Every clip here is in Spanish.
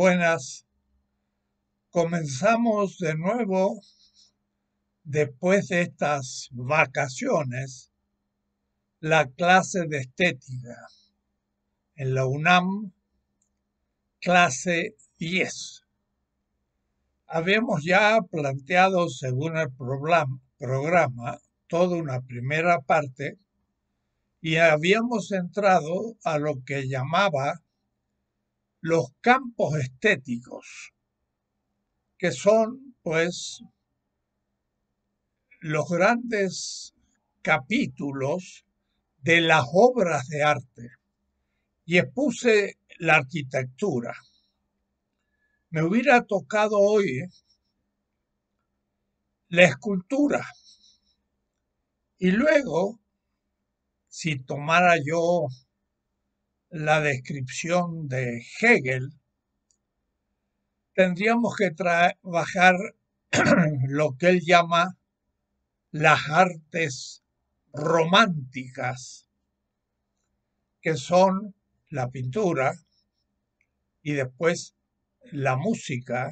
Buenas. Comenzamos de nuevo después de estas vacaciones la clase de estética en la UNAM, clase 10. Habíamos ya planteado, según el programa, toda una primera parte y habíamos entrado a lo que llamaba los campos estéticos, que son pues los grandes capítulos de las obras de arte y expuse la arquitectura. Me hubiera tocado hoy la escultura y luego, si tomara yo la descripción de Hegel, tendríamos que trabajar lo que él llama las artes románticas, que son la pintura y después la música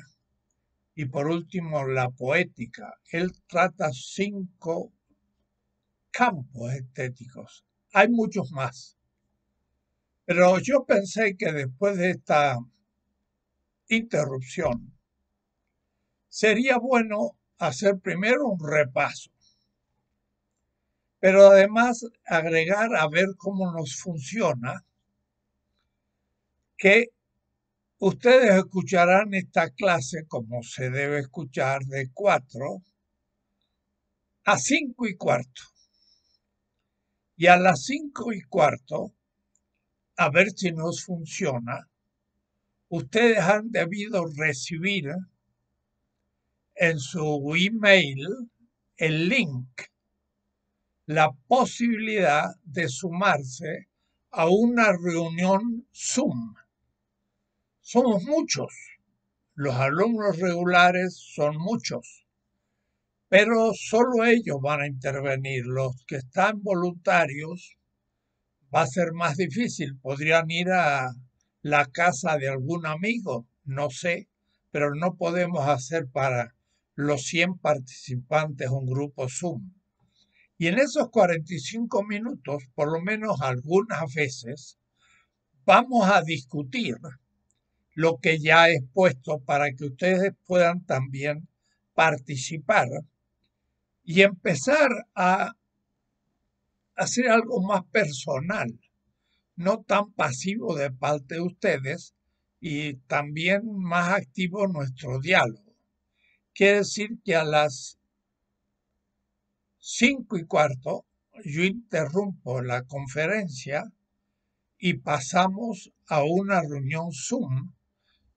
y por último la poética. Él trata cinco campos estéticos. Hay muchos más. Pero yo pensé que después de esta interrupción, sería bueno hacer primero un repaso, pero además agregar a ver cómo nos funciona, que ustedes escucharán esta clase como se debe escuchar de 4 a 5 y cuarto. Y a las 5 y cuarto a ver si nos funciona, ustedes han debido recibir en su email el link, la posibilidad de sumarse a una reunión Zoom. Somos muchos, los alumnos regulares son muchos, pero solo ellos van a intervenir, los que están voluntarios va a ser más difícil. Podrían ir a la casa de algún amigo, no sé, pero no podemos hacer para los 100 participantes un grupo Zoom. Y en esos 45 minutos, por lo menos algunas veces, vamos a discutir lo que ya he expuesto para que ustedes puedan también participar y empezar a hacer algo más personal, no tan pasivo de parte de ustedes y también más activo nuestro diálogo. Quiere decir que a las 5 y cuarto yo interrumpo la conferencia y pasamos a una reunión Zoom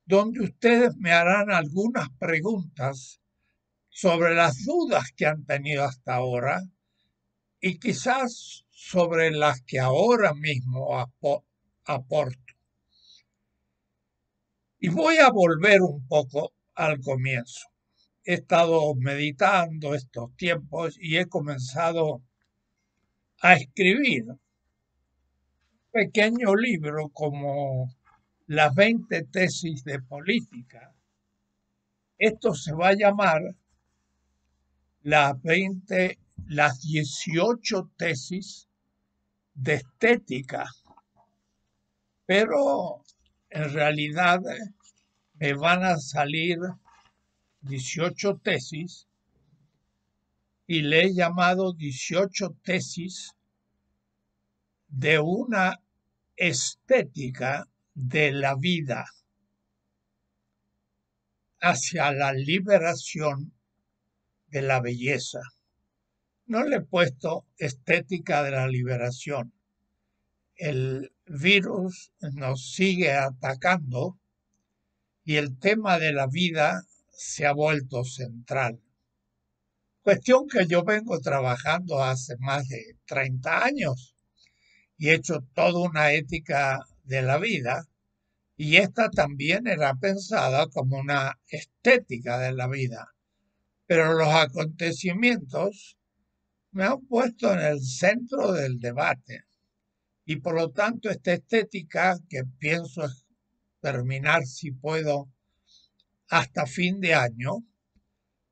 donde ustedes me harán algunas preguntas sobre las dudas que han tenido hasta ahora y quizás sobre las que ahora mismo aporto. Y voy a volver un poco al comienzo. He estado meditando estos tiempos y he comenzado a escribir un pequeño libro como las 20 tesis de política. Esto se va a llamar las 20 las 18 tesis de estética, pero en realidad eh, me van a salir 18 tesis y le he llamado 18 tesis de una estética de la vida hacia la liberación de la belleza. No le he puesto estética de la liberación. El virus nos sigue atacando y el tema de la vida se ha vuelto central. Cuestión que yo vengo trabajando hace más de 30 años y he hecho toda una ética de la vida y esta también era pensada como una estética de la vida. Pero los acontecimientos me han puesto en el centro del debate y por lo tanto esta estética que pienso terminar si puedo hasta fin de año,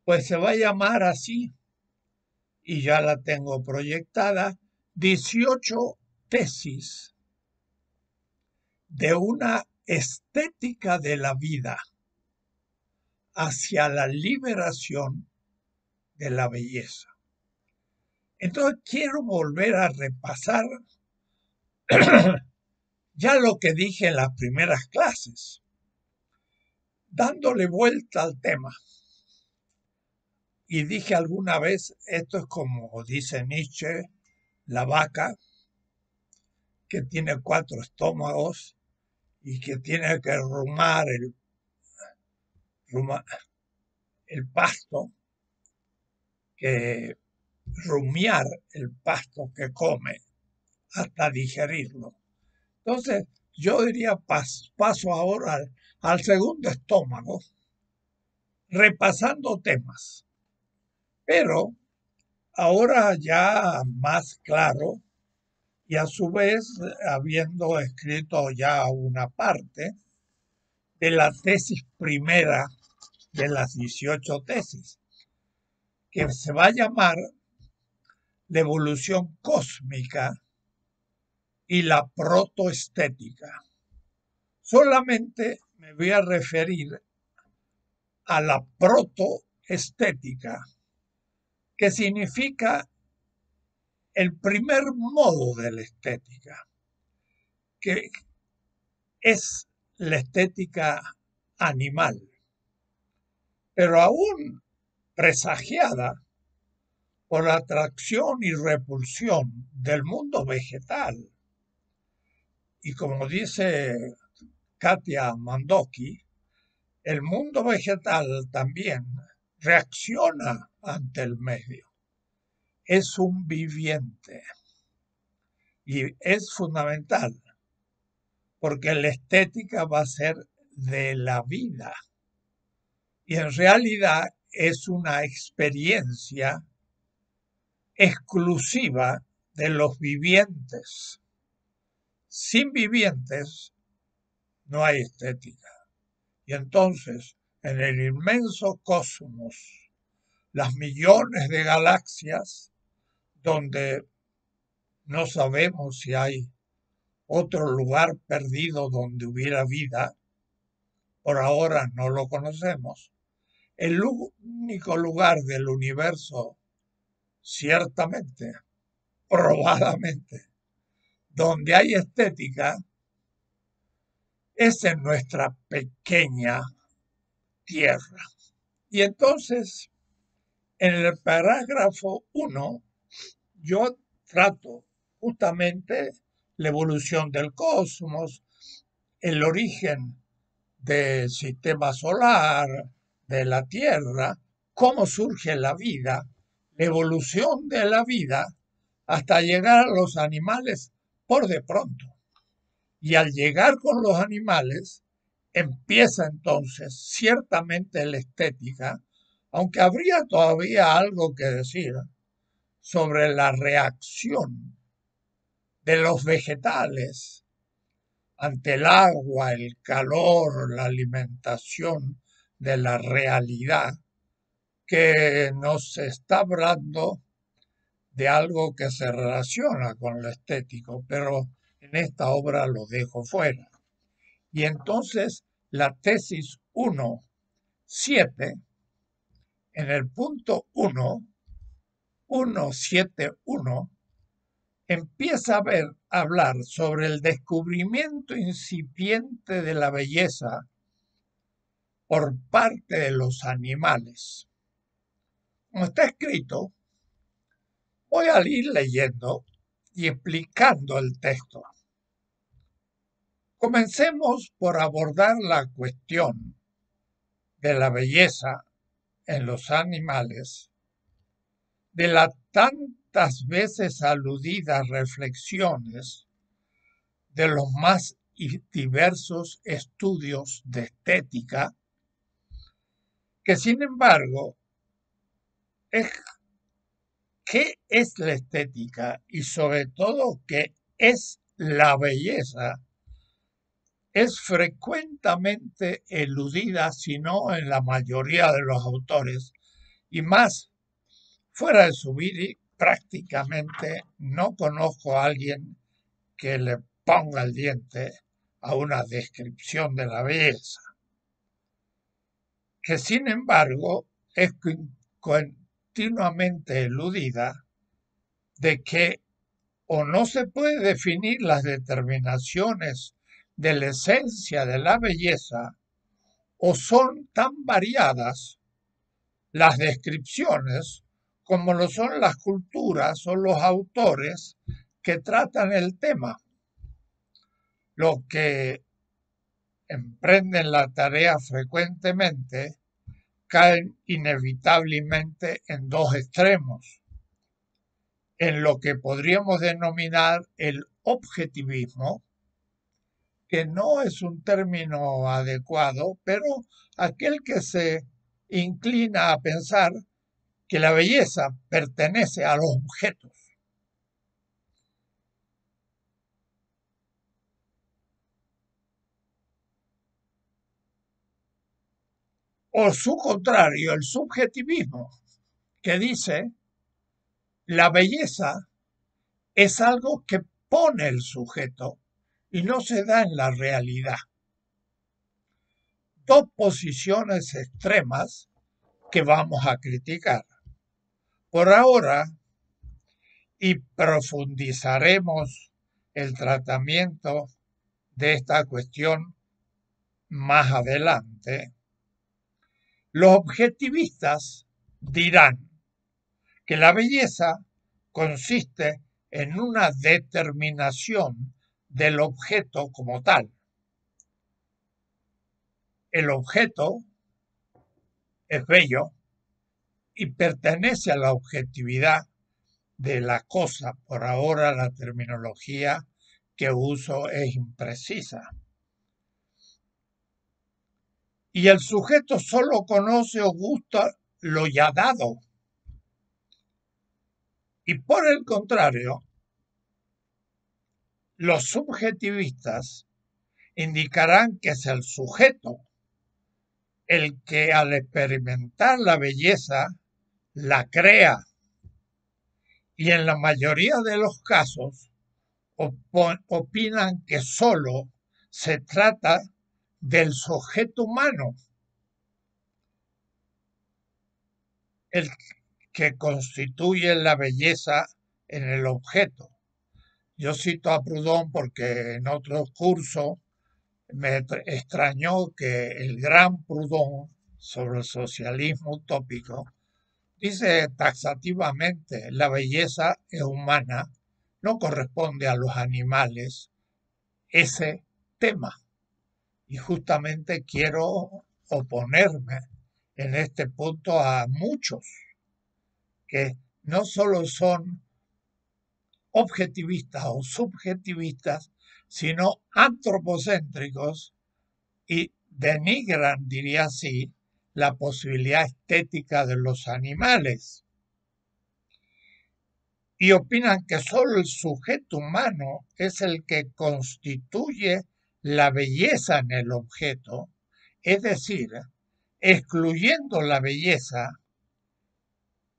pues se va a llamar así y ya la tengo proyectada, 18 tesis de una estética de la vida hacia la liberación de la belleza. Entonces quiero volver a repasar ya lo que dije en las primeras clases, dándole vuelta al tema. Y dije alguna vez, esto es como dice Nietzsche, la vaca que tiene cuatro estómagos y que tiene que rumar el, el pasto que rumiar el pasto que come hasta digerirlo. Entonces, yo diría paso, paso ahora al, al segundo estómago, repasando temas, pero ahora ya más claro y a su vez habiendo escrito ya una parte de la tesis primera de las 18 tesis, que se va a llamar la evolución cósmica y la protoestética. Solamente me voy a referir a la protoestética, que significa el primer modo de la estética, que es la estética animal, pero aún presagiada por atracción y repulsión del mundo vegetal. Y como dice Katia Mandoki, el mundo vegetal también reacciona ante el medio. Es un viviente. Y es fundamental, porque la estética va a ser de la vida. Y en realidad es una experiencia exclusiva de los vivientes. Sin vivientes no hay estética. Y entonces, en el inmenso cosmos, las millones de galaxias, donde no sabemos si hay otro lugar perdido donde hubiera vida, por ahora no lo conocemos, el único lugar del universo ciertamente, probadamente, donde hay estética, es en nuestra pequeña tierra. Y entonces, en el parágrafo 1, yo trato justamente la evolución del cosmos, el origen del sistema solar, de la Tierra, cómo surge la vida, evolución de la vida hasta llegar a los animales por de pronto. Y al llegar con los animales, empieza entonces ciertamente la estética, aunque habría todavía algo que decir sobre la reacción de los vegetales ante el agua, el calor, la alimentación de la realidad que nos está hablando de algo que se relaciona con lo estético, pero en esta obra lo dejo fuera. Y entonces la tesis 1.7, en el punto 1, 171, empieza a, ver, a hablar sobre el descubrimiento incipiente de la belleza por parte de los animales como está escrito, voy a ir leyendo y explicando el texto. Comencemos por abordar la cuestión de la belleza en los animales, de las tantas veces aludidas reflexiones de los más diversos estudios de estética, que sin embargo es qué es la estética y sobre todo qué es la belleza. Es frecuentemente eludida, si no en la mayoría de los autores, y más fuera de su vida prácticamente no conozco a alguien que le ponga el diente a una descripción de la belleza, que sin embargo es continuamente eludida de que o no se puede definir las determinaciones de la esencia de la belleza o son tan variadas las descripciones como lo son las culturas o los autores que tratan el tema. Los que emprenden la tarea frecuentemente caen inevitablemente en dos extremos, en lo que podríamos denominar el objetivismo, que no es un término adecuado, pero aquel que se inclina a pensar que la belleza pertenece a los objetos o su contrario, el subjetivismo, que dice la belleza es algo que pone el sujeto y no se da en la realidad. Dos posiciones extremas que vamos a criticar. Por ahora, y profundizaremos el tratamiento de esta cuestión más adelante, los objetivistas dirán que la belleza consiste en una determinación del objeto como tal. El objeto es bello y pertenece a la objetividad de la cosa. Por ahora la terminología que uso es imprecisa y el sujeto solo conoce o gusta lo ya dado. Y por el contrario, los subjetivistas indicarán que es el sujeto el que al experimentar la belleza la crea y en la mayoría de los casos opinan que solo se trata del sujeto humano, el que constituye la belleza en el objeto. Yo cito a Proudhon porque en otro curso me extrañó que el gran Proudhon sobre el socialismo utópico dice taxativamente la belleza humana, no corresponde a los animales ese tema. Y justamente quiero oponerme en este punto a muchos que no solo son objetivistas o subjetivistas, sino antropocéntricos y denigran, diría así, la posibilidad estética de los animales. Y opinan que solo el sujeto humano es el que constituye la belleza en el objeto, es decir, excluyendo la belleza,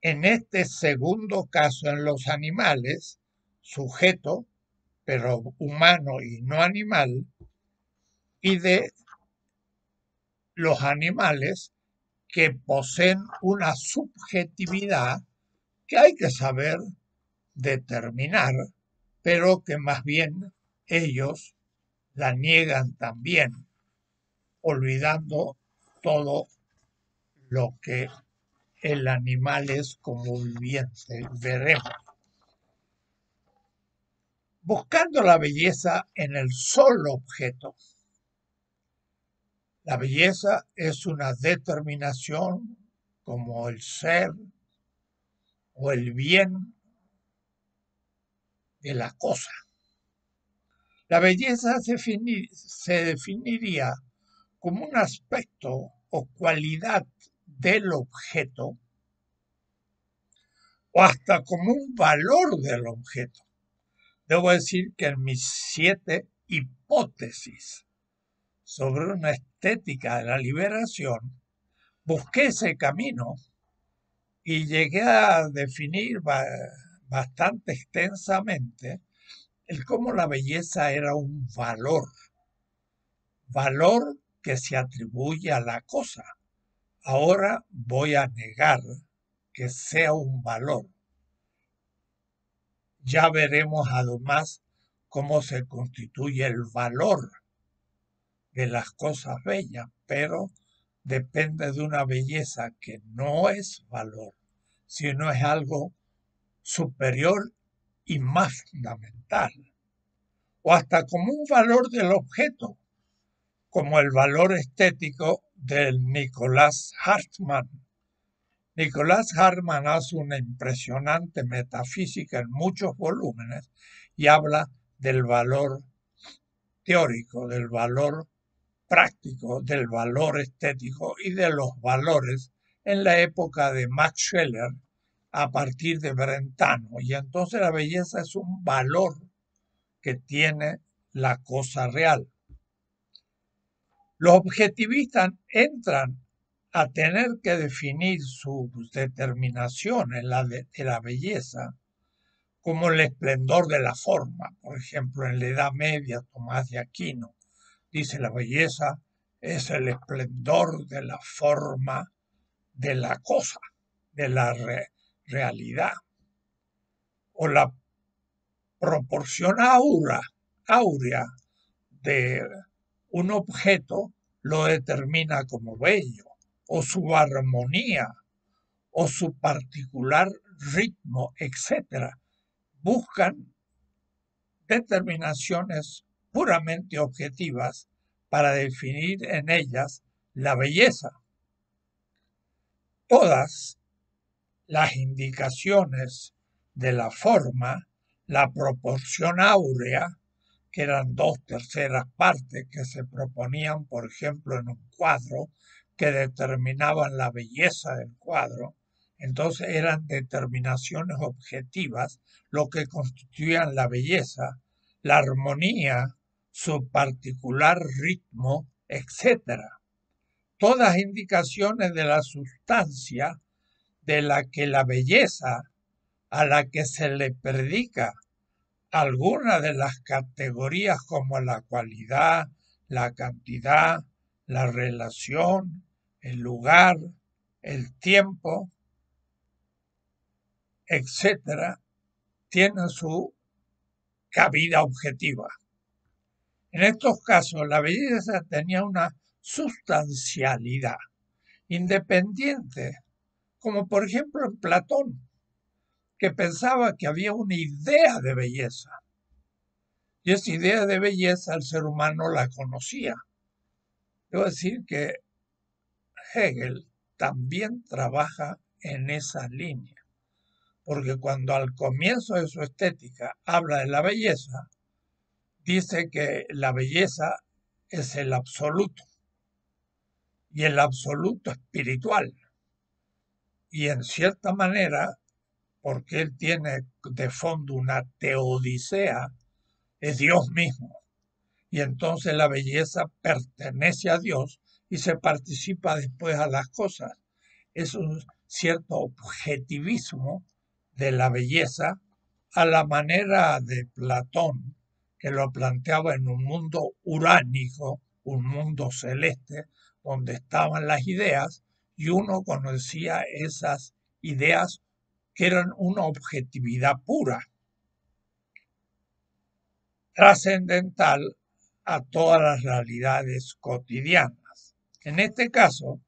en este segundo caso en los animales, sujeto, pero humano y no animal, y de los animales que poseen una subjetividad que hay que saber determinar, pero que más bien ellos la niegan también, olvidando todo lo que el animal es como viviente. Veremos. Buscando la belleza en el solo objeto. La belleza es una determinación como el ser o el bien de la cosa. La belleza se, definiría como un aspecto o cualidad del objeto o hasta como un valor del objeto. Debo decir que en mis siete hipótesis sobre una estética de la liberación, busqué ese camino y llegué a definir bastante extensamente el cómo la belleza era un valor, valor que se atribuye a la cosa. Ahora voy a negar que sea un valor. Ya veremos además cómo se constituye el valor de las cosas bellas, pero depende de una belleza que no es valor, sino es algo superior y más fundamental, o hasta como un valor del objeto, como el valor estético del Nicolás Hartmann. Nicolás Hartmann hace una impresionante metafísica en muchos volúmenes y habla del valor teórico, del valor práctico, del valor estético y de los valores en la época de Max Scheler a partir de Brentano. Y entonces la belleza es un valor que tiene la cosa real. Los objetivistas entran a tener que definir sus determinaciones la de, la belleza como el esplendor de la forma. Por ejemplo, en la Edad Media, Tomás de Aquino dice la belleza es el esplendor de la forma de la cosa, de la, realidad realidad o la proporción aura, áurea de un objeto lo determina como bello, o su armonía, o su particular ritmo, etc. Buscan determinaciones puramente objetivas para definir en ellas la belleza. Todas las indicaciones de la forma, la proporción áurea, que eran dos terceras partes que se proponían, por ejemplo, en un cuadro, que determinaban la belleza del cuadro, entonces eran determinaciones objetivas lo que constituían la belleza, la armonía, su particular ritmo, etc. Todas indicaciones de la sustancia de la que la belleza a la que se le predica alguna de las categorías como la cualidad, la cantidad, la relación, el lugar, el tiempo, etcétera, tiene su cabida objetiva. En estos casos, la belleza tenía una sustancialidad independiente como por ejemplo en Platón, que pensaba que había una idea de belleza. Y esa idea de belleza el ser humano la conocía. Debo decir que Hegel también trabaja en esa línea, porque cuando al comienzo de su estética habla de la belleza, dice que la belleza es el absoluto y el absoluto espiritual. Y en cierta manera, porque él tiene de fondo una teodicea, es Dios mismo. Y entonces la belleza pertenece a Dios y se participa después a las cosas. Es un cierto objetivismo de la belleza a la manera de Platón, que lo planteaba en un mundo uránico, un mundo celeste, donde estaban las ideas y uno conocía esas ideas que eran una objetividad pura, trascendental a todas las realidades cotidianas. En este caso,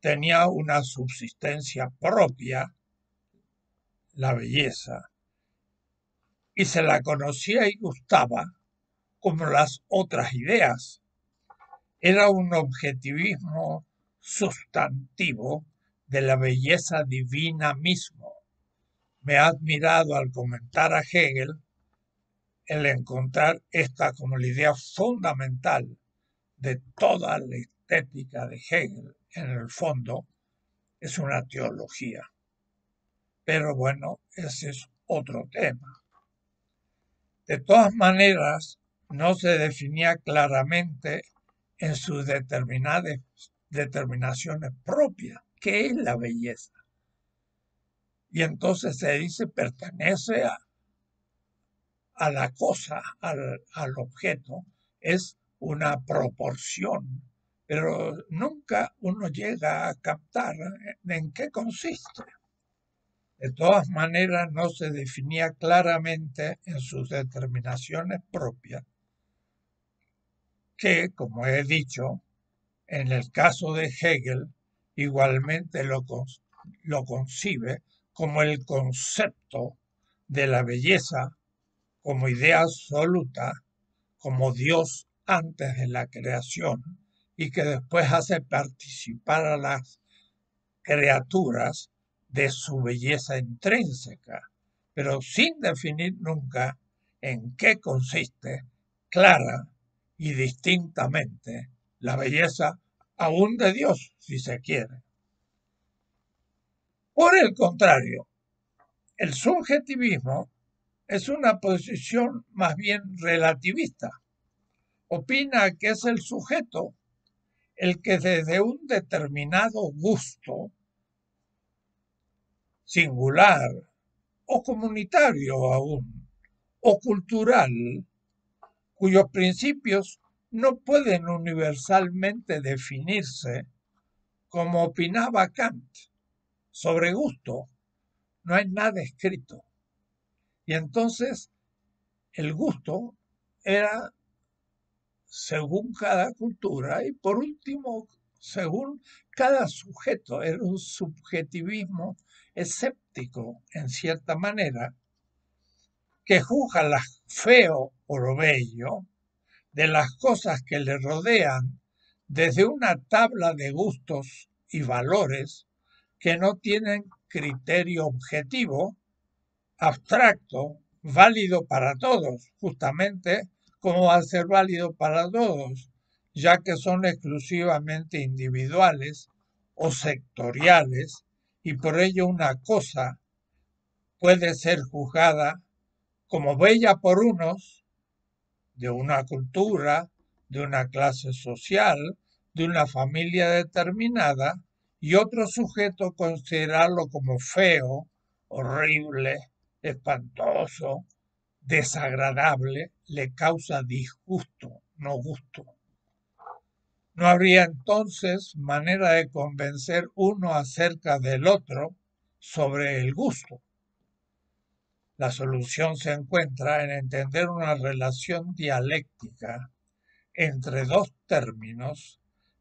tenía una subsistencia propia, la belleza, y se la conocía y gustaba como las otras ideas. Era un objetivismo sustantivo de la belleza divina mismo. Me ha admirado al comentar a Hegel el encontrar esta como la idea fundamental de toda la estética de Hegel. En el fondo es una teología. Pero bueno, ese es otro tema. De todas maneras, no se definía claramente en sus determinadas determinaciones propias, que es la belleza. Y entonces se dice pertenece a, a la cosa, al, al objeto, es una proporción, pero nunca uno llega a captar en qué consiste. De todas maneras, no se definía claramente en sus determinaciones propias, que, como he dicho, en el caso de Hegel, igualmente lo, lo concibe como el concepto de la belleza como idea absoluta, como Dios antes de la creación y que después hace participar a las criaturas de su belleza intrínseca, pero sin definir nunca en qué consiste clara y distintamente la belleza aún de Dios, si se quiere. Por el contrario, el subjetivismo es una posición más bien relativista. Opina que es el sujeto el que desde un determinado gusto singular o comunitario aún, o cultural, cuyos principios no pueden universalmente definirse como opinaba Kant sobre gusto. No hay nada escrito. Y entonces el gusto era según cada cultura y por último según cada sujeto. Era un subjetivismo escéptico, en cierta manera, que juzga lo feo o lo bello de las cosas que le rodean desde una tabla de gustos y valores que no tienen criterio objetivo, abstracto, válido para todos, justamente como va a ser válido para todos, ya que son exclusivamente individuales o sectoriales y por ello una cosa puede ser juzgada como bella por unos de una cultura, de una clase social, de una familia determinada, y otro sujeto considerarlo como feo, horrible, espantoso, desagradable, le causa disgusto, no gusto. No habría entonces manera de convencer uno acerca del otro sobre el gusto. La solución se encuentra en entender una relación dialéctica entre dos términos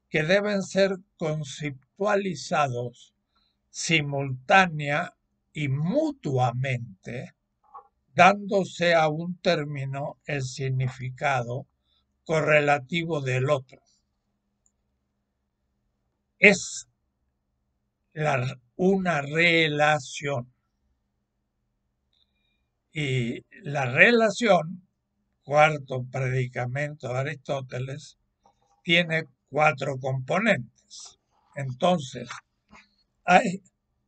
que deben ser conceptualizados simultánea y mutuamente, dándose a un término el significado correlativo del otro. Es una relación y la relación, cuarto predicamento de Aristóteles, tiene cuatro componentes. Entonces, hay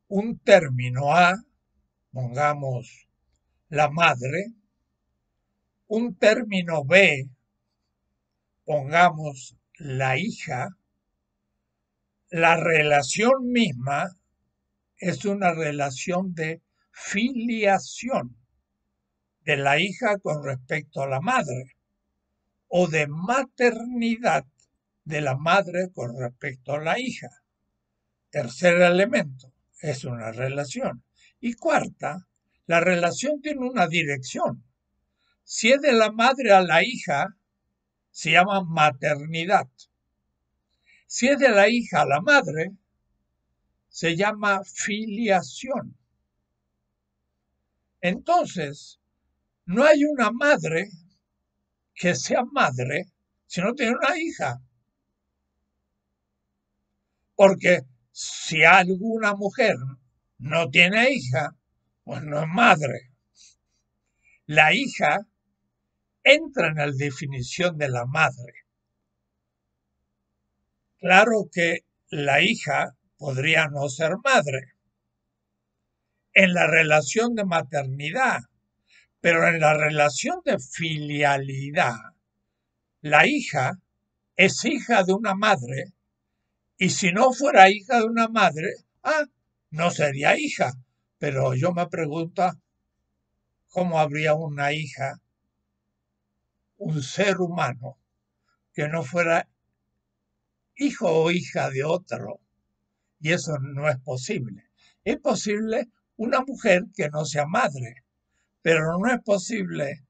un término A, pongamos la madre, un término B, pongamos la hija, la relación misma es una relación de filiación de la hija con mm. respecto a la madre o de maternidad de la madre con respecto a la hija. Tercer elemento, es una relación. Y cuarta, la relación tiene una dirección. Si es de la madre a la hija, se llama maternidad. Si es de la hija a la madre, se llama filiación. Entonces, no hay una madre que sea madre si no tiene una hija. Porque si alguna mujer no tiene hija, pues no es madre. La hija entra en la definición de la madre. Claro que la hija podría no ser madre. En la relación de maternidad, pero en la relación de filialidad, la hija es hija de una madre y si no fuera hija de una madre, ah, no sería hija. Pero yo me pregunto, ¿cómo habría una hija, un ser humano, que no fuera hijo o hija de otro? Y eso no es posible. Es posible una mujer que no sea madre, pero no es posible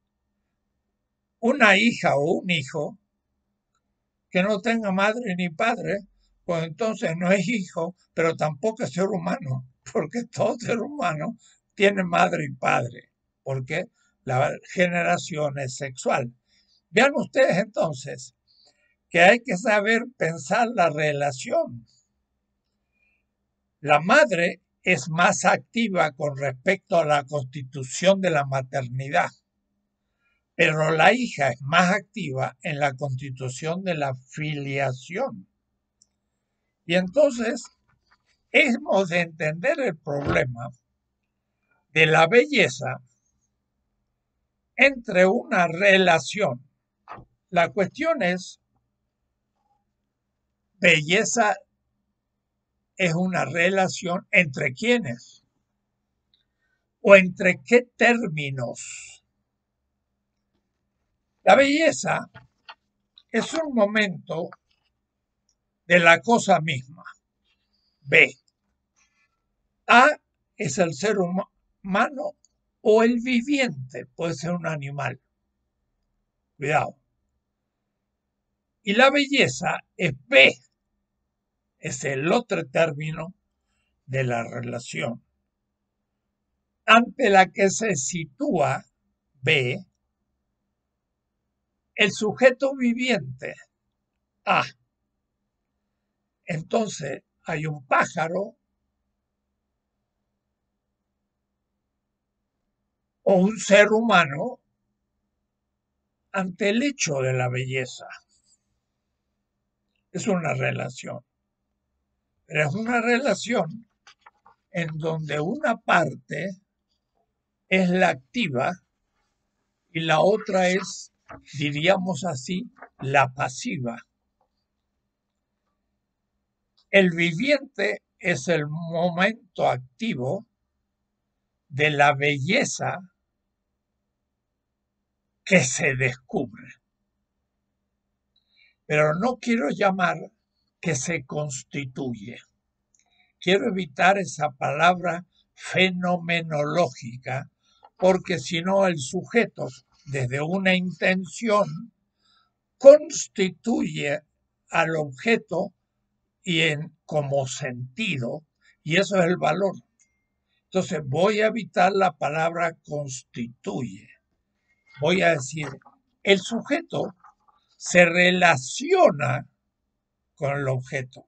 una hija o un hijo que no tenga madre ni padre, pues entonces no es hijo, pero tampoco es ser humano, porque todo ser humano tiene madre y padre, porque la generación es sexual. Vean ustedes entonces que hay que saber pensar la relación. La madre es más activa con respecto a la constitución de la maternidad, pero la hija es más activa en la constitución de la filiación. Y entonces hemos de entender el problema de la belleza entre una relación. La cuestión es belleza es una relación entre quiénes o entre qué términos. La belleza es un momento de la cosa misma. B. A es el ser humano o el viviente, puede ser un animal. Cuidado. Y la belleza es B es el otro término de la relación, ante la que se sitúa B, el sujeto viviente A. Entonces hay un pájaro o un ser humano ante el hecho de la belleza. Es una relación es una relación en donde una parte es la activa y la otra es, diríamos así, la pasiva. El viviente es el momento activo de la belleza que se descubre. Pero no quiero llamar que se constituye. Quiero evitar esa palabra fenomenológica, porque si no el sujeto, desde una intención, constituye al objeto y en, como sentido, y eso es el valor. Entonces voy a evitar la palabra constituye. Voy a decir, el sujeto se relaciona con el objeto.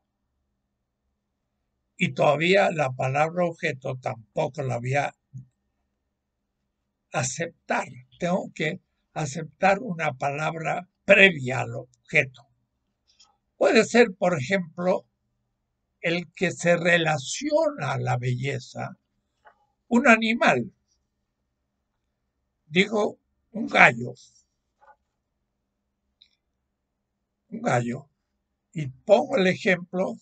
Y todavía la palabra objeto tampoco la voy a aceptar. Tengo que aceptar una palabra previa al objeto. Puede ser, por ejemplo, el que se relaciona a la belleza, un animal. Digo, un gallo. Un gallo y pongo el ejemplo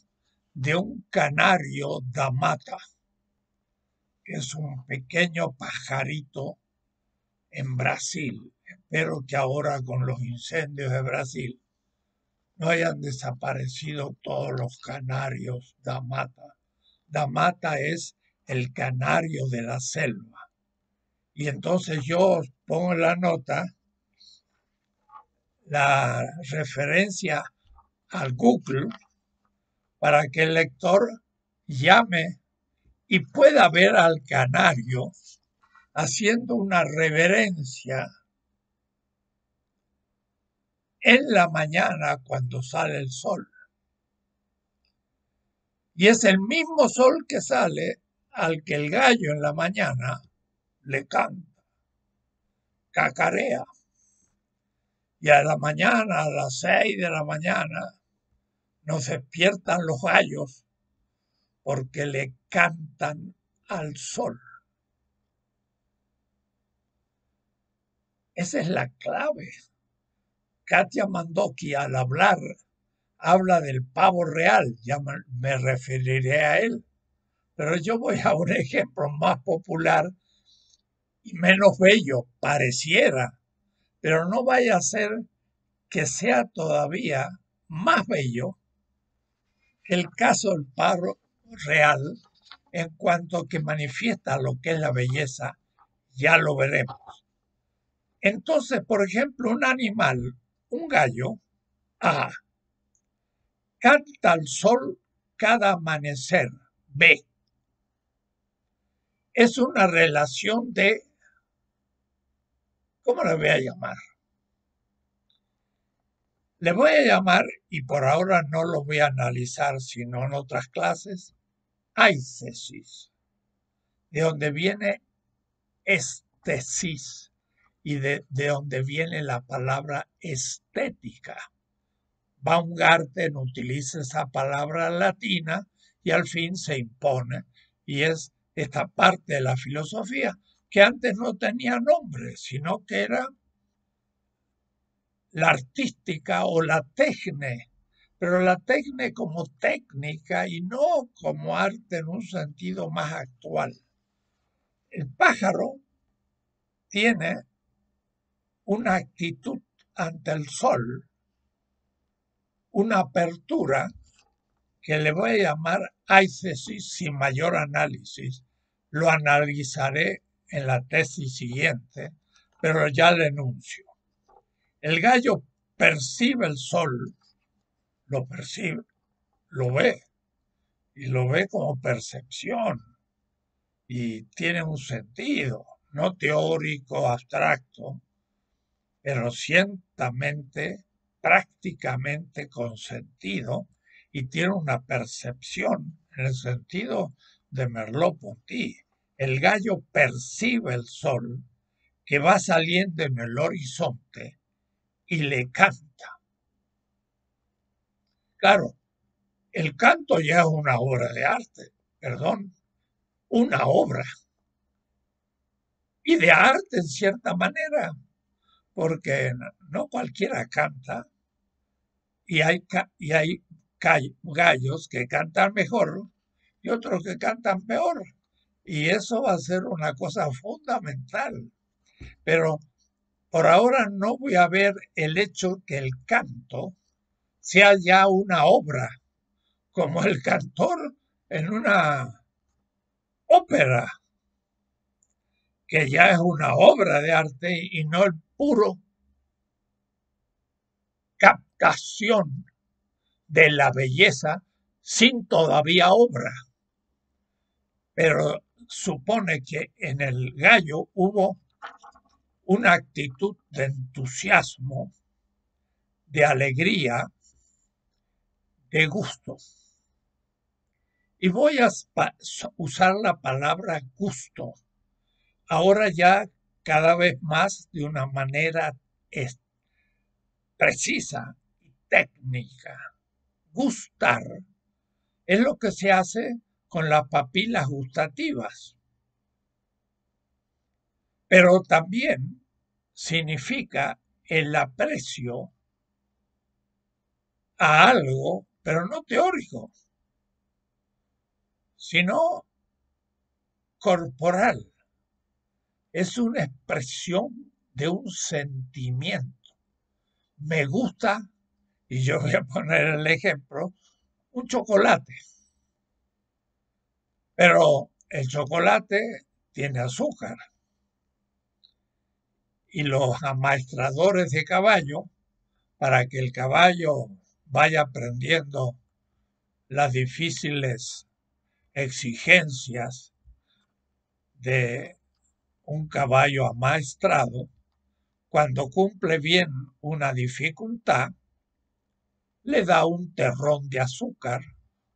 de un canario da mata, que es un pequeño pajarito en Brasil. Espero que ahora con los incendios de Brasil no hayan desaparecido todos los canarios da mata. Da mata es el canario de la selva. Y entonces yo os pongo en la nota la referencia al Google para que el lector llame y pueda ver al canario haciendo una reverencia en la mañana cuando sale el sol. Y es el mismo sol que sale al que el gallo en la mañana le canta, cacarea. Y a la mañana, a las seis de la mañana, nos despiertan los gallos porque le cantan al sol. Esa es la clave. Katia Mandoki al hablar habla del pavo real, ya me referiré a él, pero yo voy a un ejemplo más popular y menos bello, pareciera, pero no vaya a ser que sea todavía más bello el caso del paro real en cuanto que manifiesta lo que es la belleza, ya lo veremos. Entonces, por ejemplo, un animal, un gallo, A, canta al sol cada amanecer, B. Es una relación de, ¿cómo la voy a llamar? Le voy a llamar, y por ahora no lo voy a analizar, sino en otras clases, aisesis, de donde viene estesis y de, donde viene la palabra estética. Baumgarten utiliza esa palabra latina y al fin se impone, y es esta parte de la filosofía que antes no tenía nombre, sino que era la artística o la tecne, pero la tecne como técnica y no como arte en un sentido más actual. El pájaro tiene una actitud ante el sol, una apertura que le voy a llamar aicesis sin mayor análisis. Lo analizaré en la tesis siguiente, pero ya le enuncio. El gallo percibe el sol, lo percibe, lo ve, y lo ve como percepción, y tiene un sentido, no teórico, abstracto, pero ciertamente, prácticamente con sentido, y tiene una percepción en el sentido de Merleau-Ponty. El gallo percibe el sol que va saliendo en el horizonte y le canta. Claro, el canto ya es una obra de arte, perdón, una obra. Y de arte en cierta manera, porque no cualquiera canta y hay, y hay gallos que cantan mejor y otros que cantan peor. Y eso va a ser una cosa fundamental. Pero por ahora no voy a ver el hecho que el canto sea ya una obra, como el cantor en una ópera, que ya es una obra de arte y no el puro captación de la belleza sin todavía obra. Pero supone que en el gallo hubo una actitud de entusiasmo, de alegría, de gusto. Y voy a usar la palabra gusto, ahora ya cada vez más de una manera precisa y técnica. Gustar es lo que se hace con las papilas gustativas pero también significa el aprecio a algo, pero no teórico, sino corporal. Es una expresión de un sentimiento. Me gusta, y yo voy a poner el ejemplo, un chocolate. Pero el chocolate tiene azúcar y los amaestradores de caballo para que el caballo vaya aprendiendo las difíciles exigencias de un caballo amaestrado, cuando cumple bien una dificultad, le da un terrón de azúcar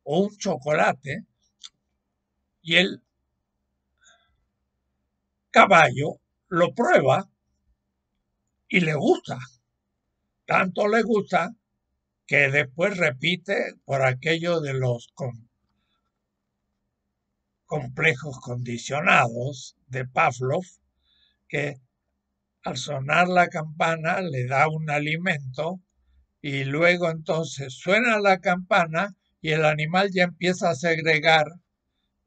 o un chocolate y el caballo lo prueba y le gusta. Tanto le gusta que después repite por aquello de los complejos condicionados de Pavlov, que al sonar la campana le da un alimento y luego entonces suena la campana y el animal ya empieza a segregar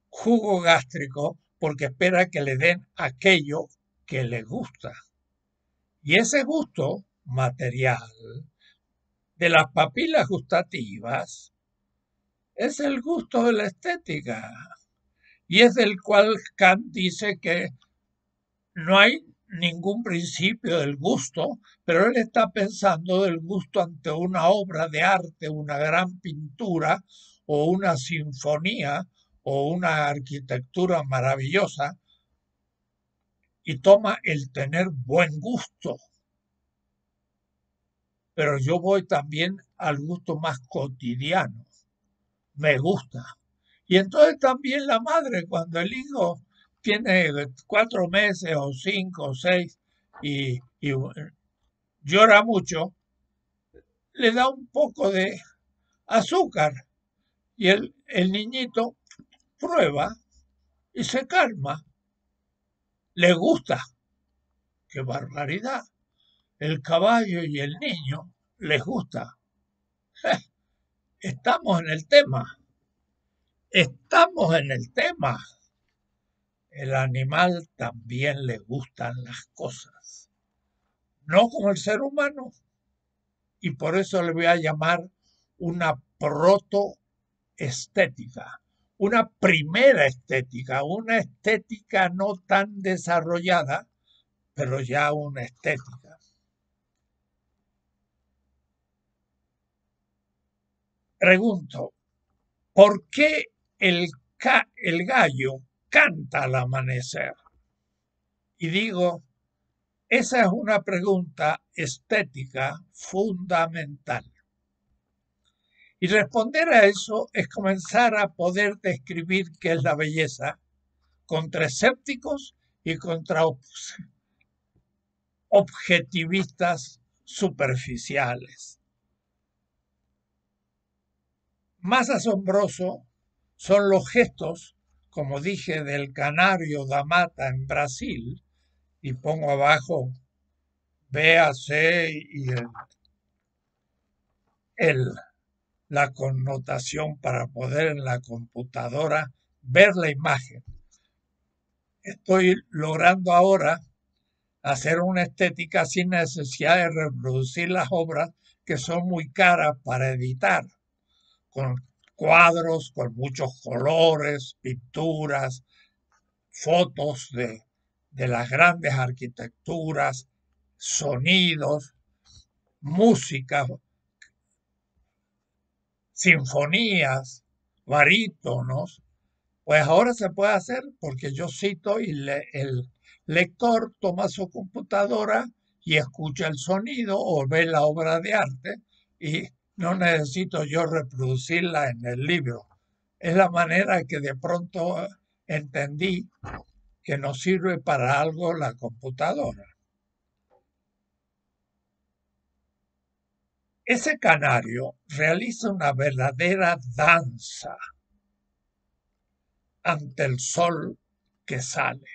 jugo gástrico porque espera que le den aquello que le gusta. Y ese gusto material de las papilas gustativas es el gusto de la estética y es del cual Kant dice que no hay ningún principio del gusto, pero él está pensando del gusto ante una obra de arte, una gran pintura o una sinfonía o una arquitectura maravillosa, y toma el tener buen gusto. Pero yo voy también al gusto más cotidiano. Me gusta. Y entonces también la madre, cuando el hijo tiene cuatro meses o cinco o seis y, llora mucho, le da un poco de azúcar y el, el niñito prueba y se calma le gusta. ¡Qué barbaridad! El caballo y el niño les gusta. Estamos en el tema. Estamos en el tema. El animal también le gustan las cosas. No como el ser humano. Y por eso le voy a llamar una protoestética una primera estética, una estética no tan desarrollada, pero ya una estética. Pregunto, ¿por qué el, gallo canta al amanecer? Y digo, esa es una pregunta estética fundamental. Y responder a eso es comenzar a poder describir qué es la belleza contra escépticos y contra objetivistas superficiales. Más asombroso son los gestos, como dije, del canario da mata en Brasil, y pongo abajo C y el, el la connotación para poder en la computadora ver la imagen. Estoy logrando ahora hacer una estética sin necesidad de reproducir las obras que son muy caras para editar, con cuadros, con muchos colores, pinturas, fotos de, las grandes arquitecturas, sonidos, música, sinfonías, barítonos, pues ahora se puede hacer porque yo cito y le, el lector toma su computadora y escucha el sonido o ve la obra de arte y no necesito yo reproducirla en el libro. Es la manera que de pronto entendí que nos sirve para algo la computadora. Ese canario realiza una verdadera danza ante el sol que sale.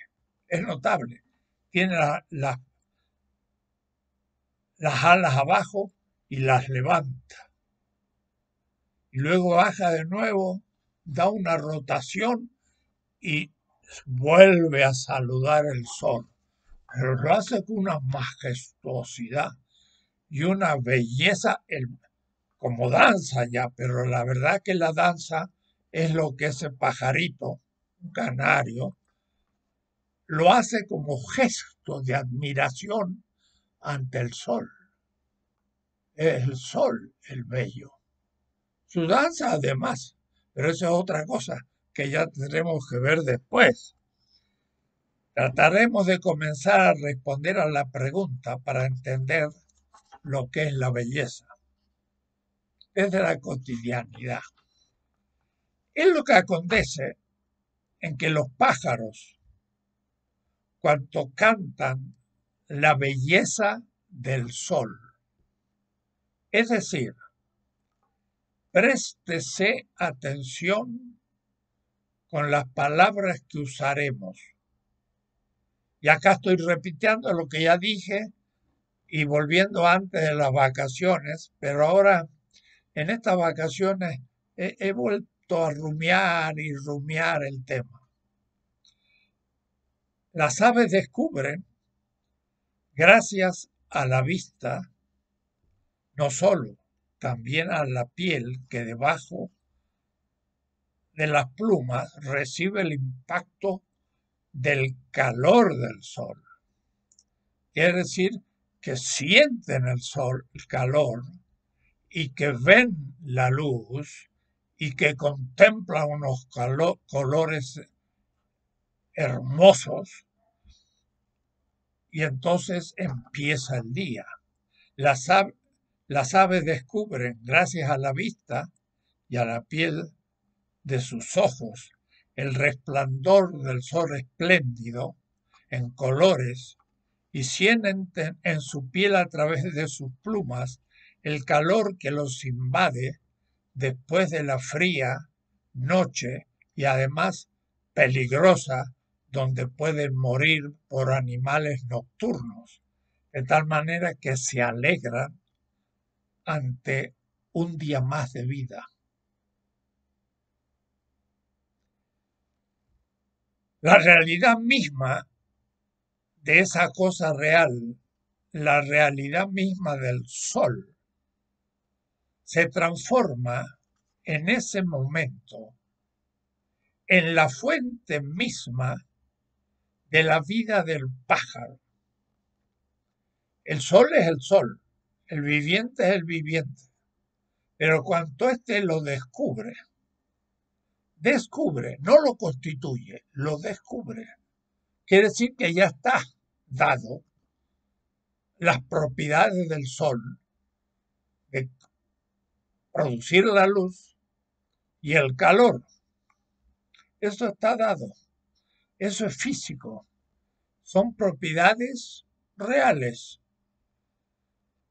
Es notable. Tiene las alas abajo y las levanta. Y luego baja de nuevo, da una rotación y vuelve a saludar el sol. Pero lo hace con una majestuosidad y una belleza como danza ya, pero la verdad que la danza es lo que ese pajarito, un canario, lo hace como gesto de admiración ante el sol. el sol el bello. Su danza además, pero esa es otra cosa que ya tendremos que ver después. Trataremos de comenzar a responder a la pregunta para entender lo que es la belleza, es de la cotidianidad. Es lo que acontece en que los pájaros, cuando cantan la belleza del sol, es decir, préstese atención con las palabras que usaremos. Y acá estoy repitiendo lo que ya dije y volviendo antes de las vacaciones, pero ahora en estas vacaciones he, vuelto a rumiar y rumiar el tema. Las aves descubren, gracias a la vista, no solo, también a la piel que debajo de las plumas recibe el impacto del calor del sol. Es decir, que sienten el sol, el calor, y que ven la luz y que contemplan unos colores hermosos, y entonces empieza el día. Las, las aves descubren, gracias a la vista y a la piel de sus ojos, el resplandor del sol espléndido en colores y sienten en su piel a través de sus plumas el calor que los invade después de la fría noche y además peligrosa donde pueden morir por animales nocturnos, de tal manera que se alegran ante un día más de vida. La realidad misma de esa cosa real, la realidad misma del sol, se transforma en ese momento en la fuente misma de la vida del pájaro. El sol es el sol, el viviente es el viviente, pero cuanto éste lo descubre, descubre, no lo constituye, lo descubre, quiere decir que ya está dado las propiedades del sol de producir la luz y el calor. Eso está dado. Eso es físico. Son propiedades reales.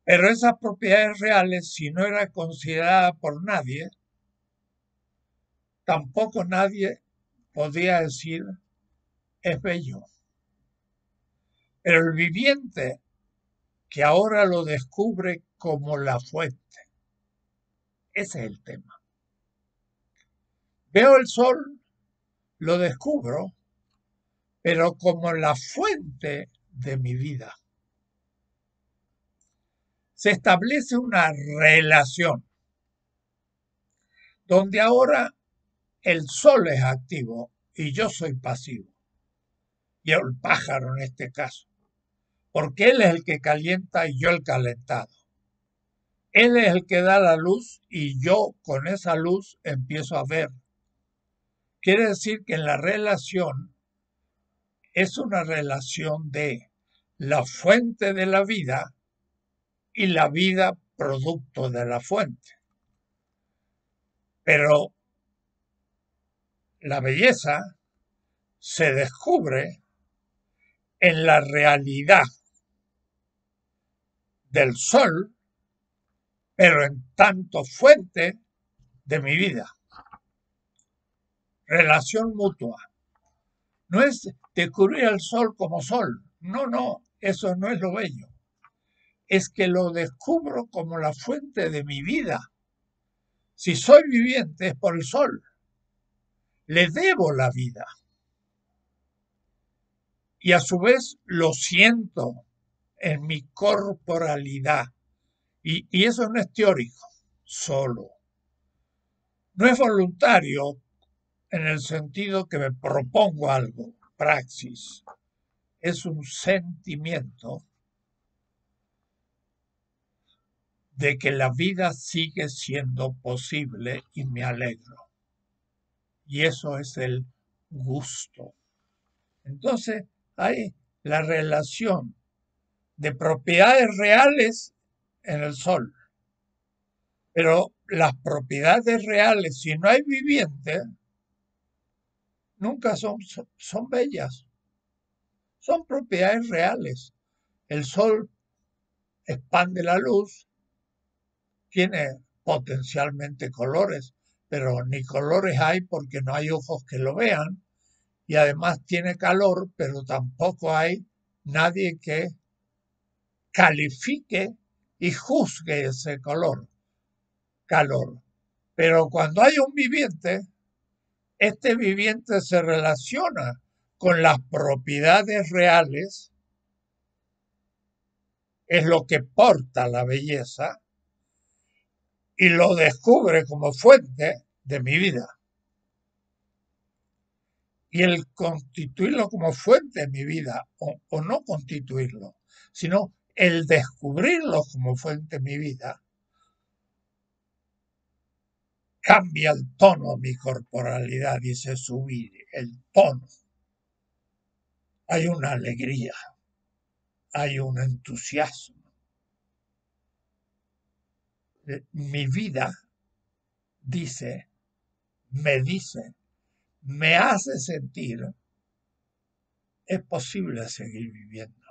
Pero esas propiedades reales, si no era considerada por nadie, tampoco nadie podía decir es bello. Pero el viviente, que ahora lo descubre como la fuente. Ese es el tema. Veo el sol, lo descubro, pero como la fuente de mi vida. Se establece una relación donde ahora el sol es activo y yo soy pasivo, y el pájaro en este caso porque Él es el que calienta y yo el calentado. Él es el que da la luz y yo con esa luz empiezo a ver. Quiere decir que en la relación es una relación de la fuente de la vida y la vida producto de la fuente. Pero la belleza se descubre en la realidad del sol, pero en tanto fuente de mi vida. Relación mutua. No es descubrir al sol como sol. No, no, eso no es lo bello. Es que lo descubro como la fuente de mi vida. Si soy viviente es por el sol. Le debo la vida. Y a su vez lo siento en mi corporalidad. Y, eso no es teórico solo. No es voluntario en el sentido que me propongo algo, praxis. Es un sentimiento de que la vida sigue siendo posible y me alegro. Y eso es el gusto. Entonces hay la relación de propiedades reales en el sol. Pero las propiedades reales, si no hay viviente, nunca son, son, bellas. Son propiedades reales. El sol expande la luz, tiene potencialmente colores, pero ni colores hay porque no hay ojos que lo vean y además tiene calor, pero tampoco hay nadie que califique y juzgue ese color, calor. Pero cuando hay un viviente, este viviente se relaciona con las propiedades reales, es lo que porta la belleza, y lo descubre como fuente de mi vida. Y el constituirlo como fuente de mi vida, o, o no constituirlo, sino el descubrirlo como fuente de mi vida cambia el tono mi corporalidad y se subir el tono. Hay una alegría, hay un entusiasmo. Eh, mi vida dice, me dice, me hace sentir, es posible seguir viviendo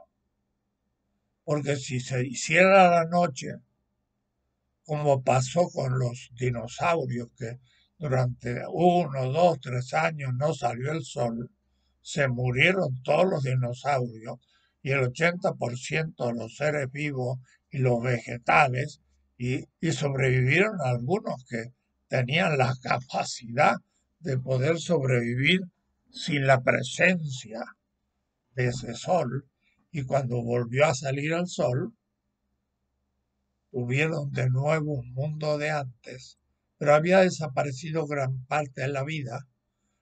porque si se hiciera la noche, como pasó con los dinosaurios, que durante uno, dos, tres años no salió el sol, se murieron todos los dinosaurios y el 80% de los seres vivos y los vegetales, y, y sobrevivieron algunos que tenían la capacidad de poder sobrevivir sin la presencia de ese sol y cuando volvió a salir al sol, hubieron de nuevo un mundo de antes, pero había desaparecido gran parte de la vida,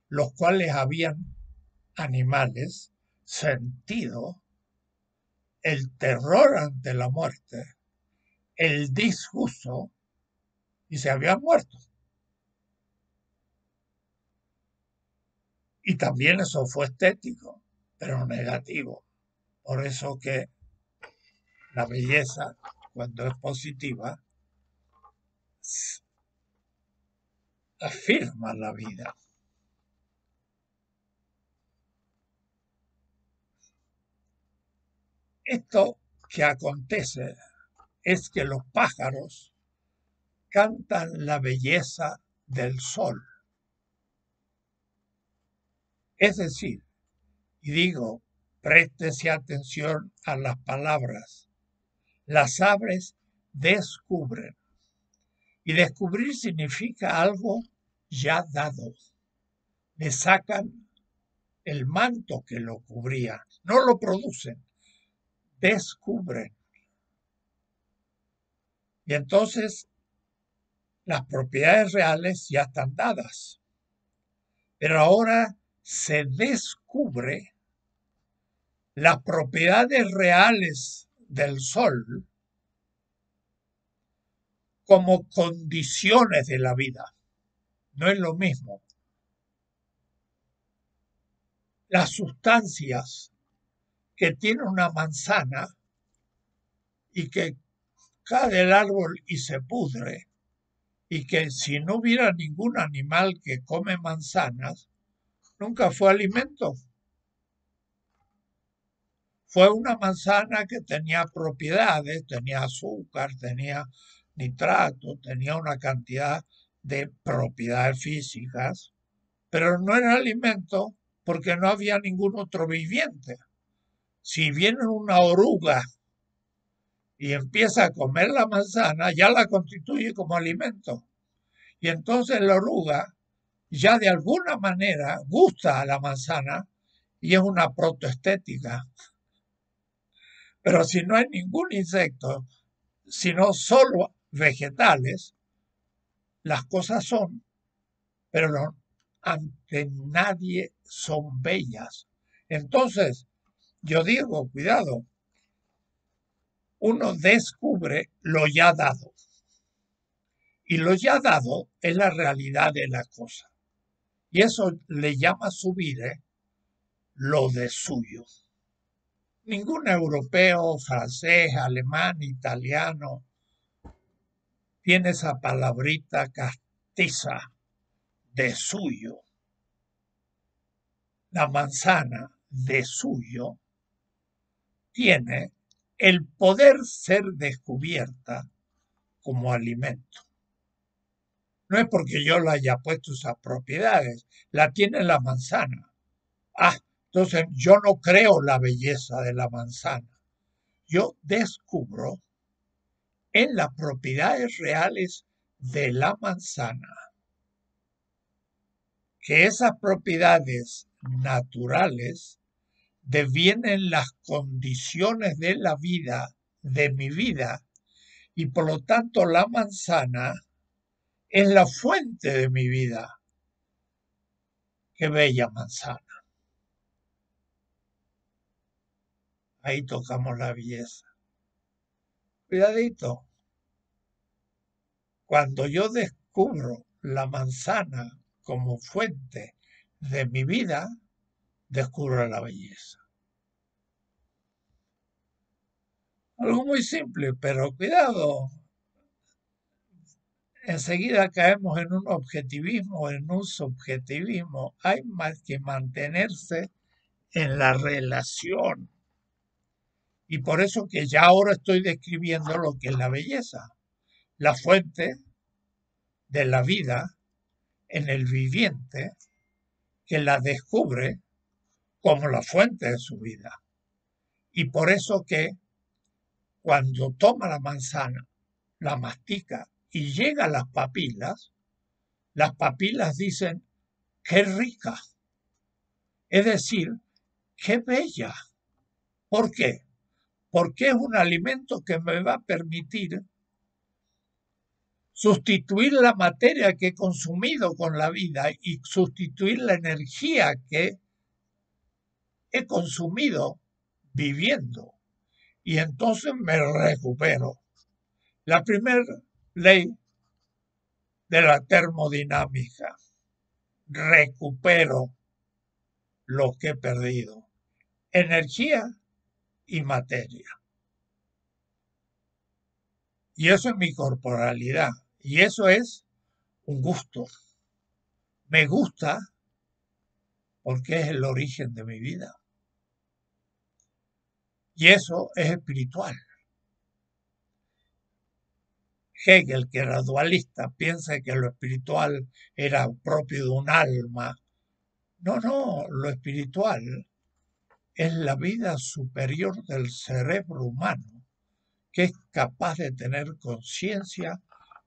los cuales habían animales sentido el terror ante la muerte, el disgusto, y se habían muerto. Y también eso fue estético, pero negativo. Por eso que la belleza, cuando es positiva, afirma la vida. Esto que acontece es que los pájaros cantan la belleza del sol. Es decir, y digo, Préstese atención a las palabras. Las aves descubren. Y descubrir significa algo ya dado. Le sacan el manto que lo cubría. No lo producen. Descubren. Y entonces las propiedades reales ya están dadas. Pero ahora se descubre las propiedades reales del Sol como condiciones de la vida. No es lo mismo. Las sustancias que tiene una manzana y que cae del árbol y se pudre, y que si no hubiera ningún animal que come manzanas, nunca fue alimento fue una manzana que tenía propiedades, tenía azúcar, tenía nitrato, tenía una cantidad de propiedades físicas, pero no era alimento porque no había ningún otro viviente. Si viene una oruga y empieza a comer la manzana, ya la constituye como alimento. Y entonces la oruga ya de alguna manera gusta a la manzana y es una protoestética. Pero si no hay ningún insecto, sino solo vegetales, las cosas son, pero ante nadie son bellas. Entonces, yo digo, cuidado, uno descubre lo ya dado. Y lo ya dado es la realidad de la cosa. Y eso le llama a subir ¿eh? lo de suyo. Ningún europeo, francés, alemán, italiano tiene esa palabrita castiza de suyo. La manzana de suyo tiene el poder ser descubierta como alimento. No es porque yo la haya puesto esas propiedades, la tiene la manzana. Ah, entonces, yo no creo la belleza de la manzana. Yo descubro en las propiedades reales de la manzana que esas propiedades naturales devienen las condiciones de la vida, de mi vida, y por lo tanto la manzana es la fuente de mi vida. Qué bella manzana. ahí tocamos la belleza. Cuidadito. Cuando yo descubro la manzana como fuente de mi vida, descubro la belleza. Algo muy simple, pero cuidado. Enseguida caemos en un objetivismo, en un subjetivismo. Hay más que mantenerse en la relación y por eso que ya ahora estoy describiendo lo que es la belleza, la fuente de la vida en el viviente que la descubre como la fuente de su vida. Y por eso que cuando toma la manzana, la mastica y llega a las papilas, las papilas dicen, qué rica. Es decir, qué bella. ¿Por qué? porque es un alimento que me va a permitir sustituir la materia que he consumido con la vida y sustituir la energía que he consumido viviendo. Y entonces me recupero. La primera ley de la termodinámica. Recupero lo que he perdido. Energía y materia. Y eso es mi corporalidad. Y eso es un gusto. Me gusta porque es el origen de mi vida. Y eso es espiritual. Hegel, que era dualista, piensa que lo espiritual era propio de un alma. No, no, lo espiritual es la vida superior del cerebro humano, que es capaz de tener conciencia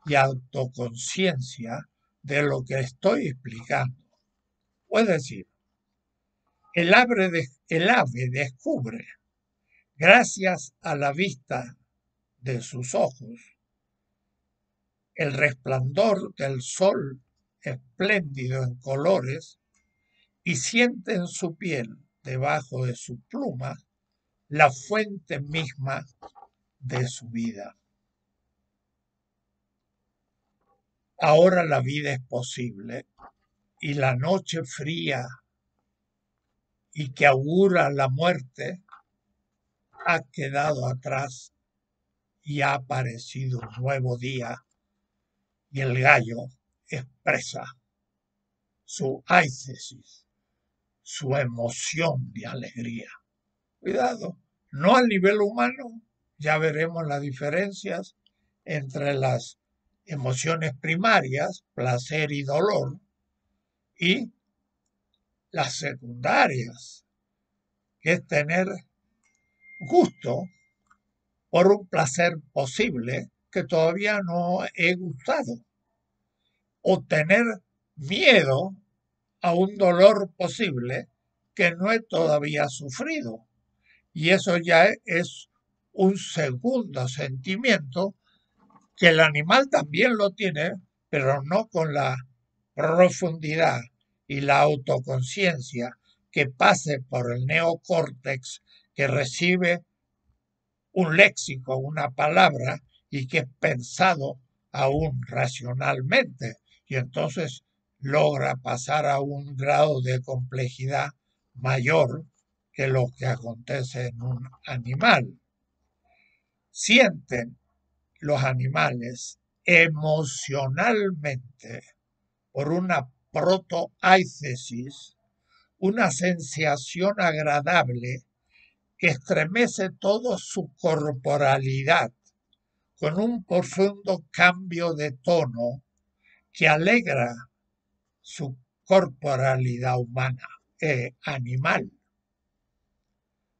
y autoconciencia de lo que estoy explicando. Puede decir, el ave, el ave descubre, gracias a la vista de sus ojos, el resplandor del sol espléndido en colores y siente en su piel debajo de su pluma la fuente misma de su vida. Ahora la vida es posible y la noche fría y que augura la muerte ha quedado atrás y ha aparecido un nuevo día y el gallo expresa su aicesis su emoción de alegría. Cuidado, no al nivel humano, ya veremos las diferencias entre las emociones primarias, placer y dolor, y las secundarias, que es tener gusto por un placer posible que todavía no he gustado, o tener miedo a un dolor posible que no he todavía sufrido. Y eso ya es un segundo sentimiento que el animal también lo tiene, pero no con la profundidad y la autoconciencia que pase por el neocórtex que recibe un léxico, una palabra y que es pensado aún racionalmente. Y entonces logra pasar a un grado de complejidad mayor que lo que acontece en un animal. Sienten los animales emocionalmente por una protoaicesis, una sensación agradable que estremece toda su corporalidad con un profundo cambio de tono que alegra su corporalidad humana, eh, animal.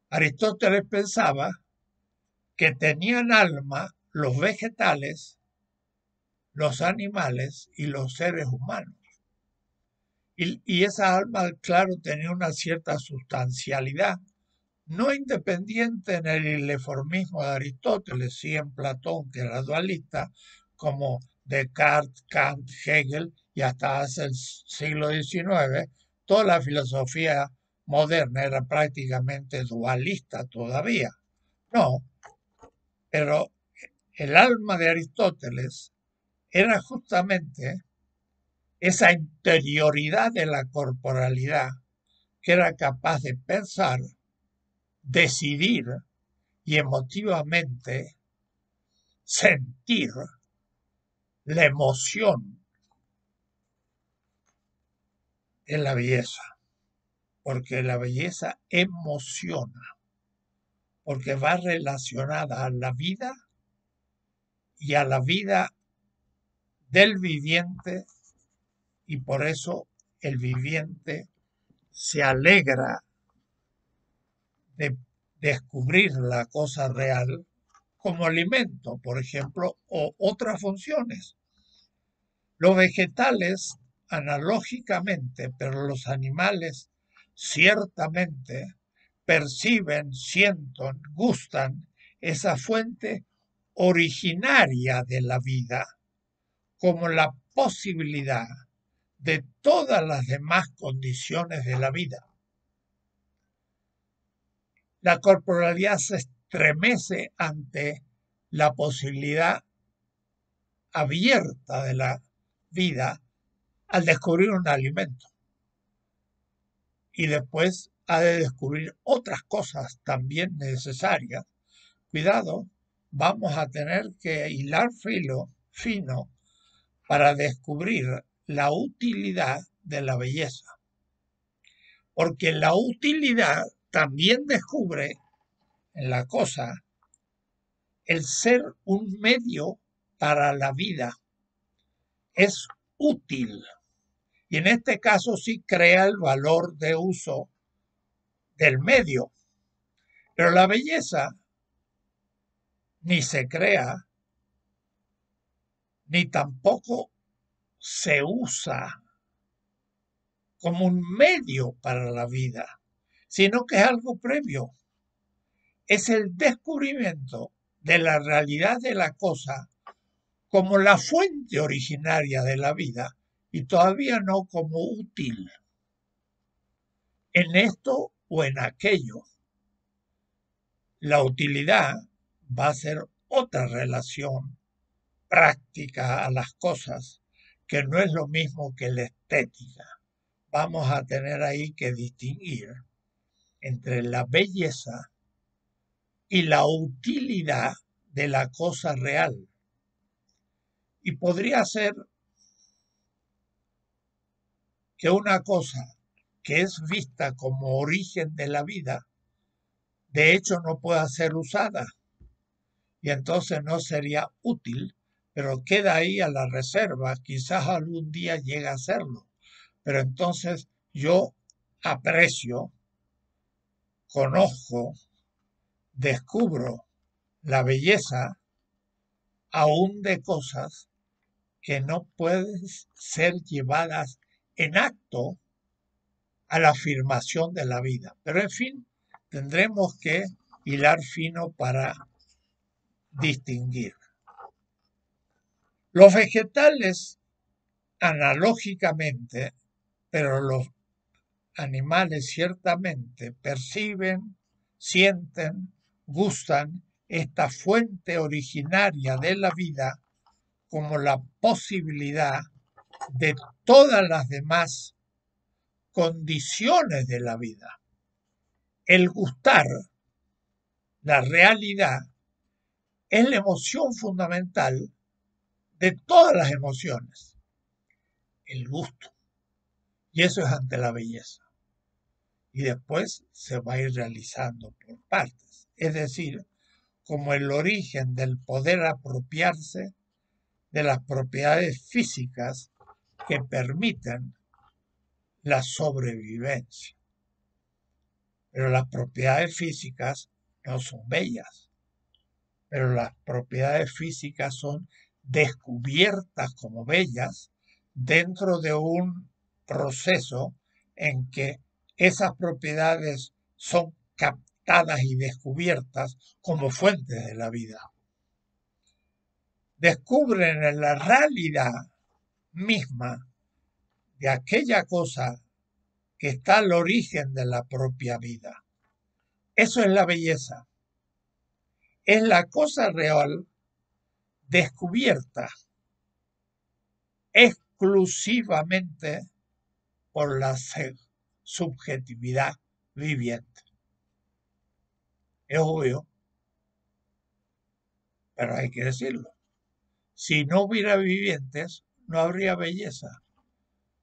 Aristóteles pensaba que tenían alma los vegetales, los animales y los seres humanos. Y, esa alma, claro, tenía una cierta sustancialidad, no independiente en el reformismo de Aristóteles, y en Platón, que era dualista, como Descartes, Kant, Hegel y hasta hace el siglo XIX, toda la filosofía moderna era prácticamente dualista todavía. No, pero el alma de Aristóteles era justamente esa interioridad de la corporalidad que era capaz de pensar, decidir y emotivamente sentir la emoción en la belleza, porque la belleza emociona, porque va relacionada a la vida y a la vida del viviente y por eso el viviente se alegra de descubrir la cosa real como alimento, por ejemplo, o otras funciones. Los vegetales analógicamente, pero los animales ciertamente perciben, sienten, gustan esa fuente originaria de la vida como la posibilidad de todas las demás condiciones de la vida. La corporalidad se estremece ante la posibilidad abierta de la vida al descubrir un alimento. Y después ha de descubrir otras cosas también necesarias. Cuidado, vamos a tener que hilar filo fino para descubrir la utilidad de la belleza. Porque la utilidad también descubre en la cosa el ser un medio para la vida. Es útil. Y en este caso sí crea el valor de uso del medio. Pero la belleza ni se crea, ni tampoco se usa como un medio para la vida, sino que es algo previo. Es el descubrimiento de la realidad de la cosa como la fuente originaria de la vida y todavía no como útil en esto o en aquello. La utilidad va a ser otra relación práctica a las cosas, que no es lo mismo que la estética. Vamos a tener ahí que distinguir entre la belleza y la utilidad de la cosa real. Y podría ser que una cosa que es vista como origen de la vida, de hecho no pueda ser usada. Y entonces no sería útil, pero queda ahí a la reserva. Quizás algún día llegue a serlo. Pero entonces yo aprecio, conozco, descubro la belleza aún de cosas que no pueden ser llevadas en acto a la afirmación de la vida. Pero en fin, tendremos que hilar fino para distinguir. Los vegetales, analógicamente, pero los animales ciertamente perciben, sienten, gustan esta fuente originaria de la vida como la posibilidad de todas las demás condiciones de la vida. El gustar, la realidad, es la emoción fundamental de todas las emociones, el gusto. Y eso es ante la belleza. Y después se va a ir realizando por partes. Es decir, como el origen del poder apropiarse de las propiedades físicas que permiten la sobrevivencia. Pero las propiedades físicas no son bellas, pero las propiedades físicas son descubiertas como bellas dentro de un proceso en que esas propiedades son captadas y descubiertas como fuentes de la vida descubren en la realidad misma de aquella cosa que está al origen de la propia vida. Eso es la belleza. Es la cosa real descubierta exclusivamente por la subjetividad viviente. Es obvio, pero hay que decirlo. Si no hubiera vivientes, no habría belleza.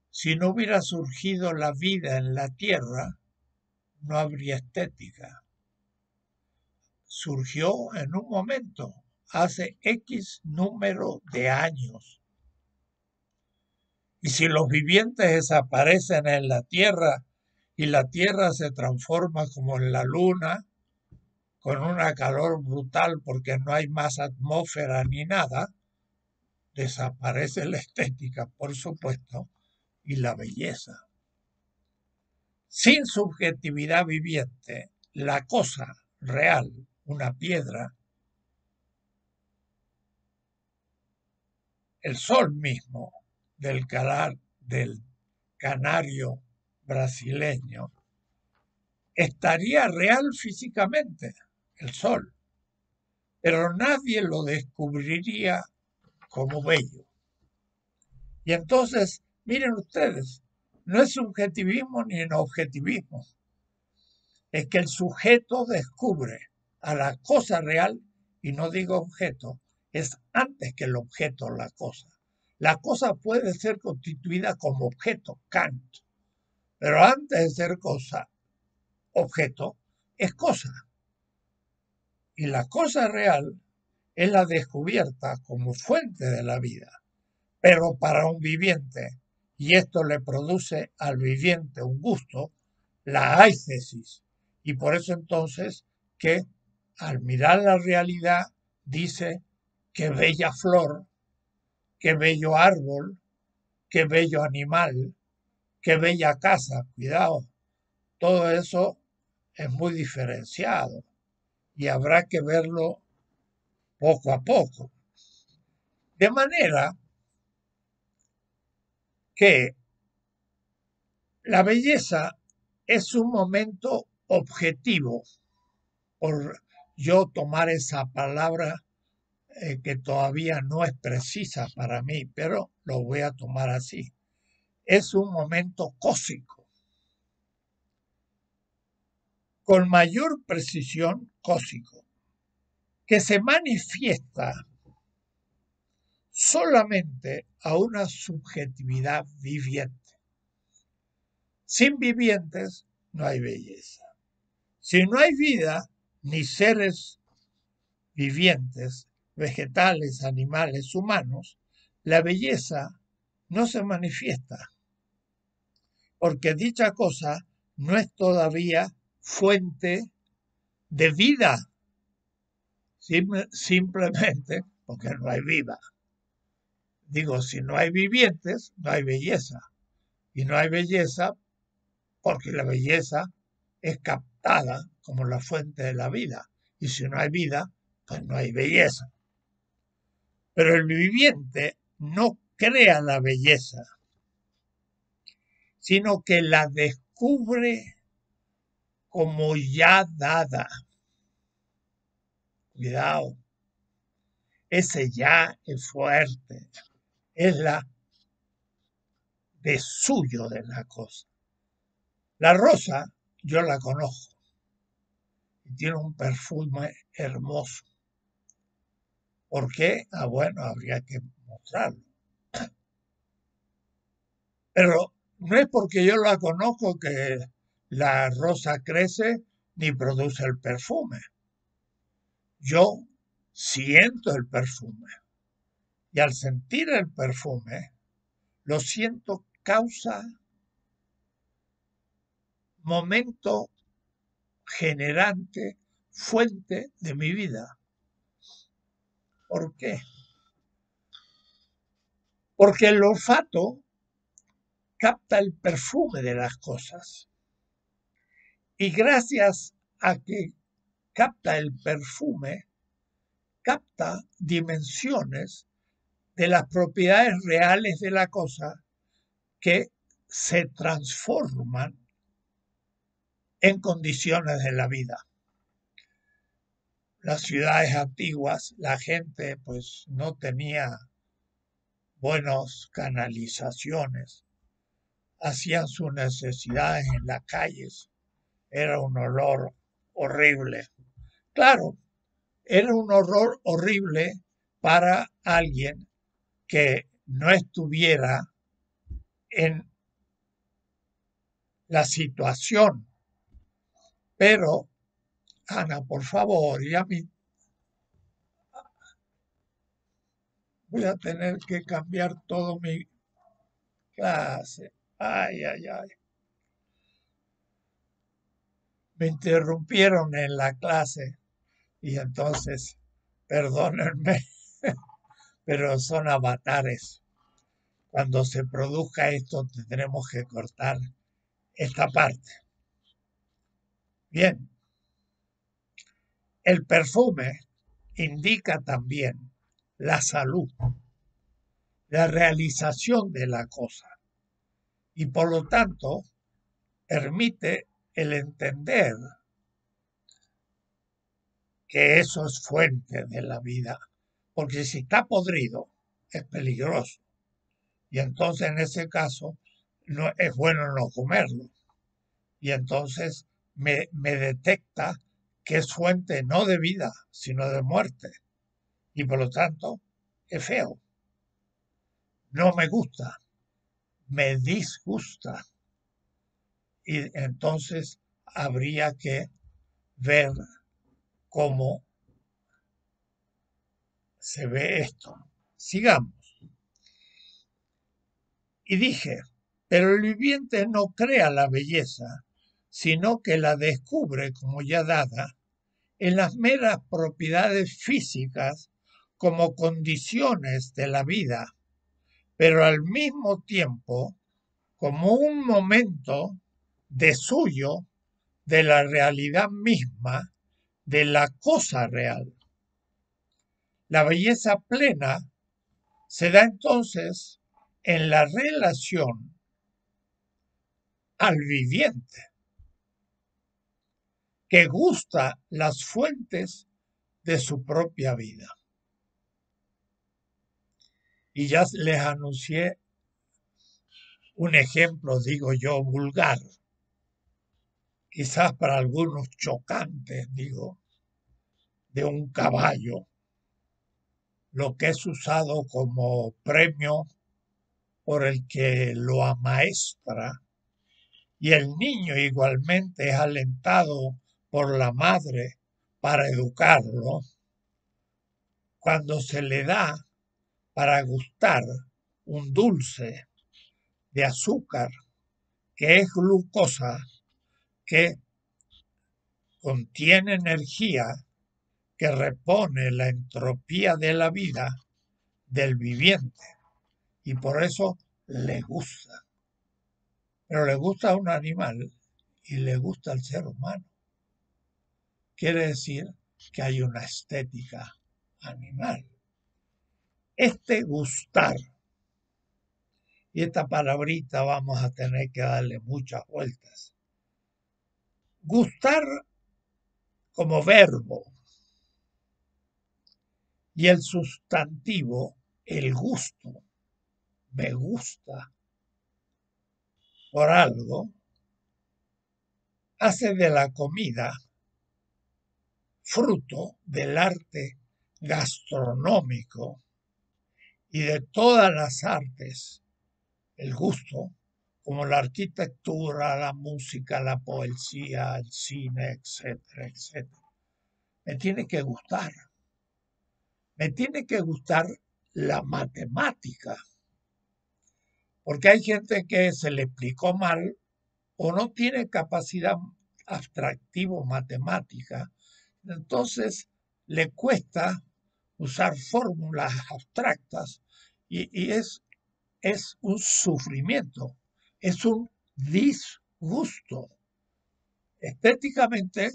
Si no hubiera surgido la vida en la tierra, no habría estética. Surgió en un momento, hace X número de años. Y si los vivientes desaparecen en la tierra y la tierra se transforma como en la luna, con una calor brutal porque no hay más atmósfera ni nada, desaparece la estética, por supuesto, y la belleza. Sin subjetividad viviente, la cosa real, una piedra, el sol mismo del, calar, del canario brasileño, estaría real físicamente, el sol, pero nadie lo descubriría como bello. Y entonces, miren ustedes, no es subjetivismo ni en objetivismo. Es que el sujeto descubre a la cosa real, y no digo objeto, es antes que el objeto la cosa. La cosa puede ser constituida como objeto, Kant, pero antes de ser cosa, objeto, es cosa. Y la cosa real es la descubierta como fuente de la vida, pero para un viviente, y esto le produce al viviente un gusto, la aicesis. Y por eso entonces que al mirar la realidad dice qué bella flor, qué bello árbol, qué bello animal, qué bella casa, cuidado, todo eso es muy diferenciado y habrá que verlo poco a poco. De manera que la belleza es un momento objetivo, por yo tomar esa palabra eh, que todavía no es precisa para mí, pero lo voy a tomar así. Es un momento cósico. Con mayor precisión, cósico que se manifiesta solamente a una subjetividad viviente. Sin vivientes no hay belleza. Si no hay vida, ni seres vivientes, vegetales, animales, humanos, la belleza no se manifiesta, porque dicha cosa no es todavía fuente de vida simplemente porque no hay vida. Digo, si no hay vivientes, no hay belleza. Y no hay belleza porque la belleza es captada como la fuente de la vida. Y si no hay vida, pues no hay belleza. Pero el viviente no crea la belleza, sino que la descubre como ya dada. Cuidado. Ese ya es fuerte. Es la de suyo de la cosa. La rosa yo la conozco. Tiene un perfume hermoso. ¿Por qué? Ah, bueno, habría que mostrarlo. Pero no es porque yo la conozco que la rosa crece ni produce el perfume yo siento el perfume. Y al sentir el perfume, lo siento causa, momento generante, fuente de mi vida. ¿Por qué? Porque el olfato capta el perfume de las cosas. Y gracias a que capta el perfume, capta dimensiones de las propiedades reales de la cosa que se transforman en condiciones de la vida. Las ciudades antiguas, la gente pues no tenía buenas canalizaciones, hacían sus necesidades en las calles, era un olor horrible. Claro, era un horror horrible para alguien que no estuviera en la situación. Pero, Ana, por favor, y a mí, voy a tener que cambiar todo mi clase. Ay, ay, ay. Me interrumpieron en la clase. Y entonces, perdónenme, pero son avatares. Cuando se produzca esto tendremos que cortar esta parte. Bien, el perfume indica también la salud, la realización de la cosa y por lo tanto permite el entender que eso es fuente de la vida, porque si está podrido es peligroso. Y entonces en ese caso no, es bueno no comerlo. Y entonces me, me detecta que es fuente no de vida, sino de muerte. Y por lo tanto es feo. No me gusta, me disgusta. Y entonces habría que ver como se ve esto. Sigamos. Y dije, pero el viviente no crea la belleza, sino que la descubre como ya dada en las meras propiedades físicas como condiciones de la vida, pero al mismo tiempo como un momento de suyo de la realidad misma de la cosa real. La belleza plena se da entonces en la relación al viviente, que gusta las fuentes de su propia vida. Y ya les anuncié un ejemplo, digo yo, vulgar quizás para algunos chocantes, digo, de un caballo, lo que es usado como premio por el que lo amaestra, y el niño igualmente es alentado por la madre para educarlo, cuando se le da para gustar un dulce de azúcar que es glucosa que contiene energía que repone la entropía de la vida del viviente y por eso le gusta. Pero le gusta a un animal y le gusta al ser humano. Quiere decir que hay una estética animal. Este gustar, y esta palabrita vamos a tener que darle muchas vueltas, Gustar como verbo y el sustantivo, el gusto. Me gusta por algo, hace de la comida fruto del arte gastronómico y de todas las artes, el gusto como la arquitectura, la música, la poesía, el cine, etcétera, etcétera. Me tiene que gustar. Me tiene que gustar la matemática. Porque hay gente que se le explicó mal o no tiene capacidad abstractiva matemática. Entonces le cuesta usar fórmulas abstractas y, y es, es un sufrimiento es un disgusto. Estéticamente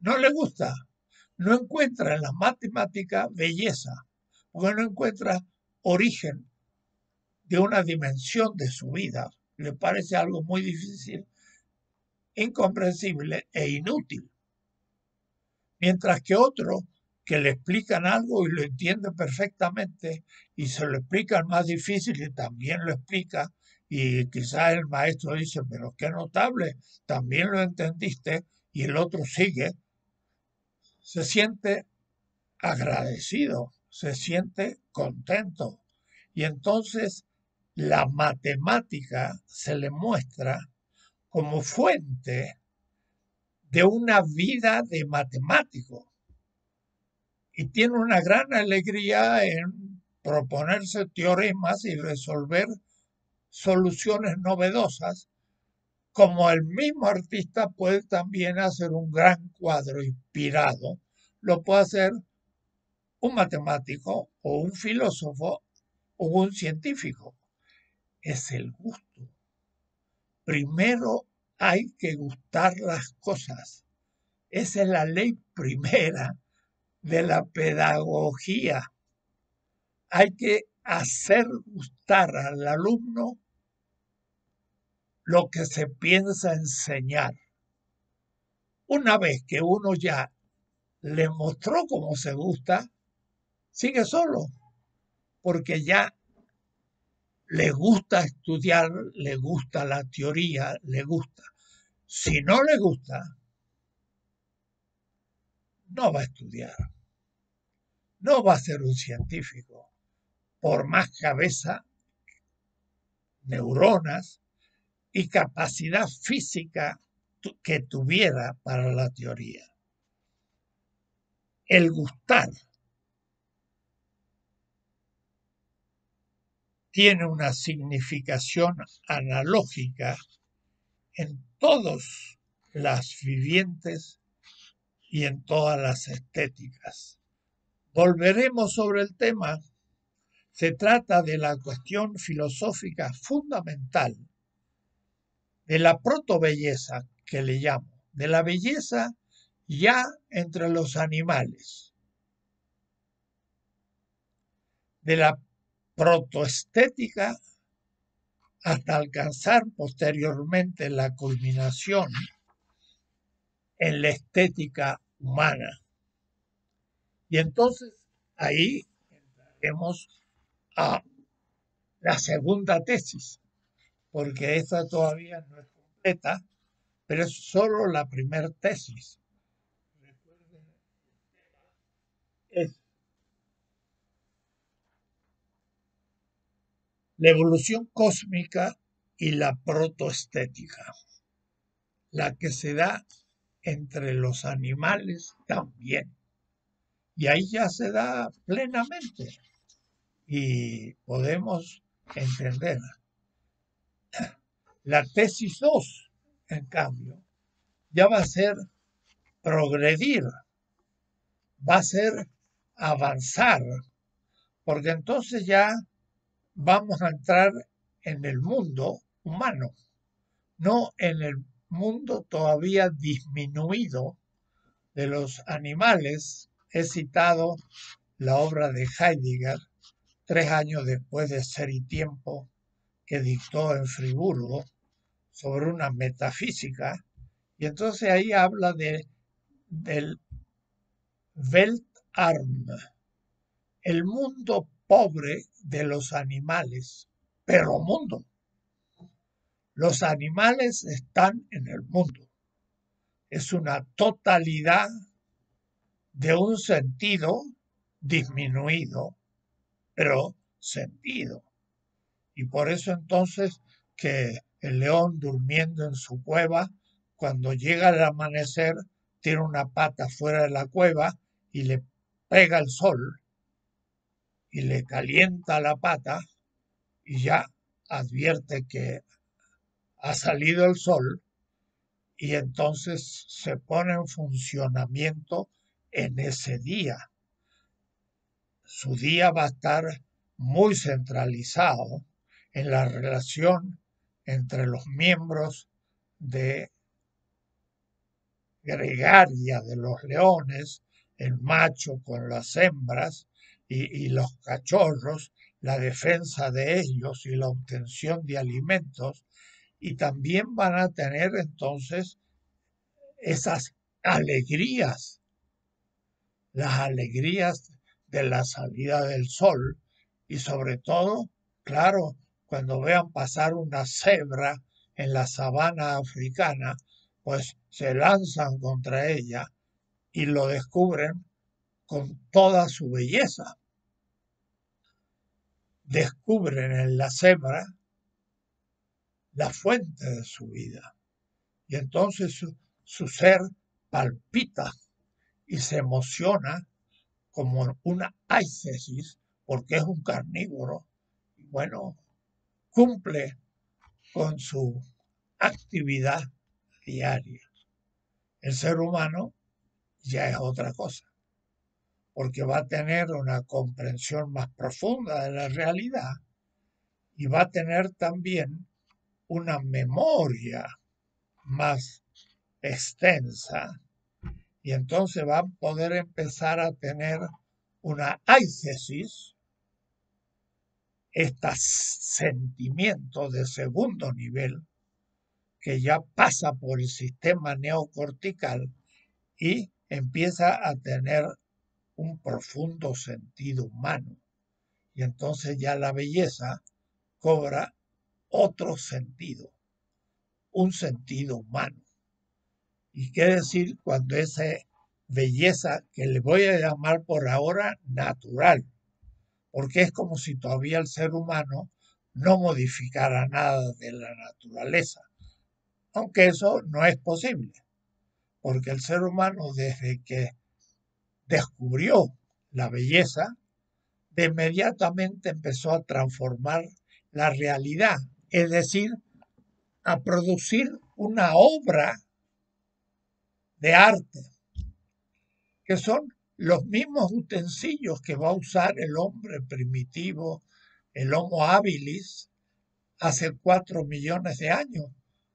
no le gusta, no encuentra en la matemática belleza, porque no encuentra origen de una dimensión de su vida. Le parece algo muy difícil, incomprensible e inútil. Mientras que otro que le explican algo y lo entiende perfectamente y se lo explican más difícil y también lo explica y quizás el maestro dice, pero qué notable, también lo entendiste y el otro sigue. Se siente agradecido, se siente contento. Y entonces la matemática se le muestra como fuente de una vida de matemático. Y tiene una gran alegría en proponerse teoremas y resolver soluciones novedosas, como el mismo artista puede también hacer un gran cuadro inspirado, lo puede hacer un matemático o un filósofo o un científico. Es el gusto. Primero hay que gustar las cosas. Esa es la ley primera de la pedagogía. Hay que hacer gustar al alumno lo que se piensa enseñar. Una vez que uno ya le mostró cómo se gusta, sigue solo, porque ya le gusta estudiar, le gusta la teoría, le gusta. Si no le gusta, no va a estudiar, no va a ser un científico, por más cabeza, neuronas y capacidad física que tuviera para la teoría. El gustar tiene una significación analógica en todas las vivientes y en todas las estéticas. Volveremos sobre el tema. Se trata de la cuestión filosófica fundamental de la protobelleza que le llamo, de la belleza ya entre los animales, de la protoestética hasta alcanzar posteriormente la culminación en la estética humana. Y entonces ahí entraremos a la segunda tesis, porque esta todavía no es completa, pero es solo la primera tesis. Recuerden, es la evolución cósmica y la protoestética, la que se da entre los animales también. Y ahí ya se da plenamente y podemos entenderla. La tesis 2, en cambio, ya va a ser progredir, va a ser avanzar, porque entonces ya vamos a entrar en el mundo humano, no en el mundo todavía disminuido de los animales. He citado la obra de Heidegger tres años después de Ser y Tiempo que dictó en Friburgo sobre una metafísica, y entonces ahí habla de, del Weltarm, el mundo pobre de los animales, pero mundo. Los animales están en el mundo. Es una totalidad de un sentido disminuido, pero sentido. Y por eso entonces que el león durmiendo en su cueva, cuando llega el amanecer, tiene una pata fuera de la cueva y le pega el sol y le calienta la pata y ya advierte que ha salido el sol y entonces se pone en funcionamiento en ese día. Su día va a estar muy centralizado en la relación entre los miembros de gregaria de los leones, el macho con las hembras y, los cachorros, la defensa de ellos y la obtención de alimentos, y también van a tener entonces esas alegrías, las alegrías de la salida del sol y sobre todo, claro, cuando vean pasar una cebra en la sabana africana, pues se lanzan contra ella y lo descubren con toda su belleza. Descubren en la cebra la fuente de su vida. Y entonces su, ser palpita y se emociona como una áicesis porque es un carnívoro. bueno, cumple con su actividad diaria. El ser humano ya es otra cosa, porque va a tener una comprensión más profunda de la realidad y va a tener también una memoria más extensa y entonces va a poder empezar a tener una este sentimientos de segundo nivel que ya pasa por el sistema neocortical y empieza a tener un profundo sentido humano. Y entonces ya la belleza cobra otro sentido, un sentido humano. ¿Y qué decir cuando esa belleza que le voy a llamar por ahora natural? porque es como si todavía el ser humano no modificara nada de la naturaleza, aunque eso no es posible, porque el ser humano desde que descubrió la belleza, de inmediatamente empezó a transformar la realidad, es decir, a producir una obra de arte, que son los mismos utensilios que va a usar el hombre primitivo, el Homo habilis, hace cuatro millones de años.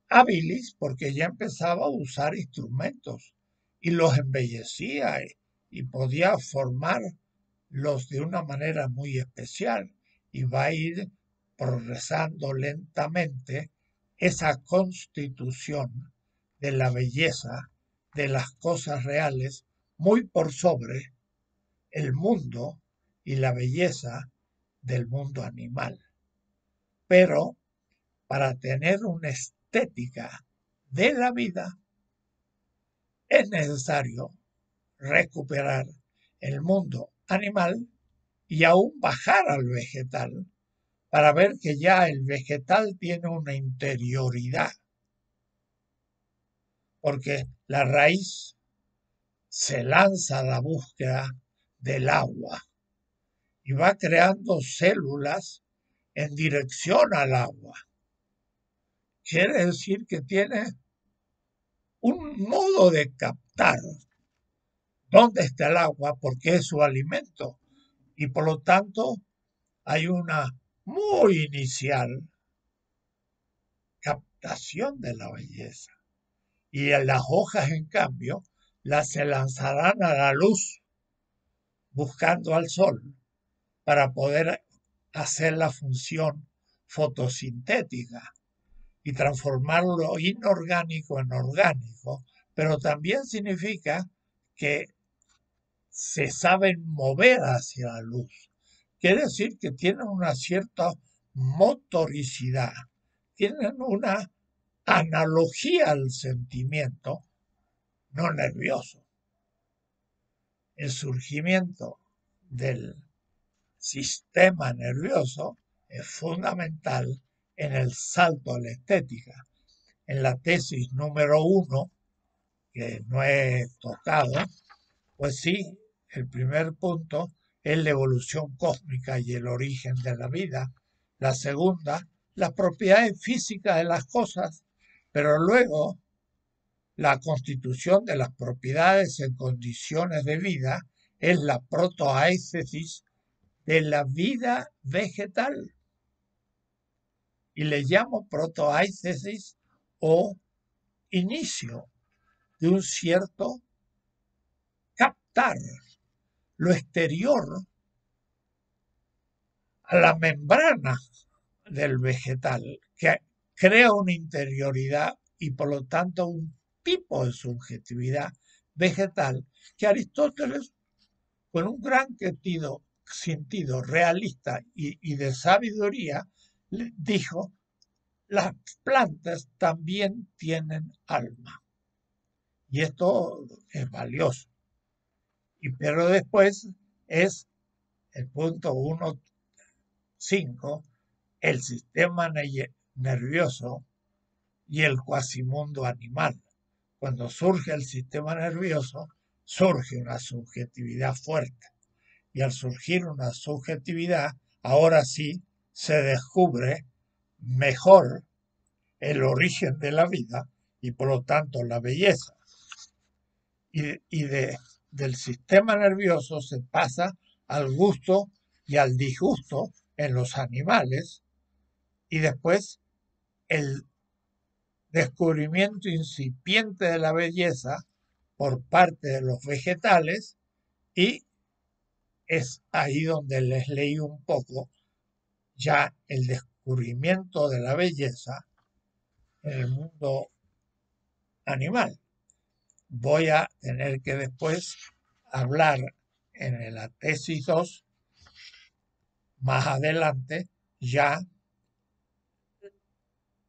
Habilis porque ya empezaba a usar instrumentos y los embellecía y podía formarlos de una manera muy especial y va a ir progresando lentamente esa constitución de la belleza de las cosas reales muy por sobre el mundo y la belleza del mundo animal. Pero para tener una estética de la vida, es necesario recuperar el mundo animal y aún bajar al vegetal para ver que ya el vegetal tiene una interioridad. Porque la raíz se lanza a la búsqueda del agua y va creando células en dirección al agua. Quiere decir que tiene un modo de captar dónde está el agua porque es su alimento y por lo tanto hay una muy inicial captación de la belleza. Y en las hojas, en cambio, las se lanzarán a la luz buscando al sol para poder hacer la función fotosintética y transformar lo inorgánico en orgánico, pero también significa que se saben mover hacia la luz. Quiere decir que tienen una cierta motoricidad, tienen una analogía al sentimiento no nervioso. El surgimiento del sistema nervioso es fundamental en el salto a la estética. En la tesis número uno, que no he tocado, pues sí, el primer punto es la evolución cósmica y el origen de la vida. La segunda, las propiedades físicas de las cosas. Pero luego la constitución de las propiedades en condiciones de vida es la protoaécesis de la vida vegetal. Y le llamo protoaécesis o inicio de un cierto captar lo exterior a la membrana del vegetal, que crea una interioridad y por lo tanto un tipo de subjetividad vegetal que Aristóteles, con un gran sentido, sentido realista y, de sabiduría, dijo, las plantas también tienen alma. Y esto es valioso. Y, pero después es el punto 1.5, el sistema nervioso y el cuasimundo animal cuando surge el sistema nervioso, surge una subjetividad fuerte. Y al surgir una subjetividad, ahora sí se descubre mejor el origen de la vida y por lo tanto la belleza. Y, de, del sistema nervioso se pasa al gusto y al disgusto en los animales y después el descubrimiento incipiente de la belleza por parte de los vegetales y es ahí donde les leí un poco ya el descubrimiento de la belleza en el mundo animal. Voy a tener que después hablar en la tesis 2 más adelante ya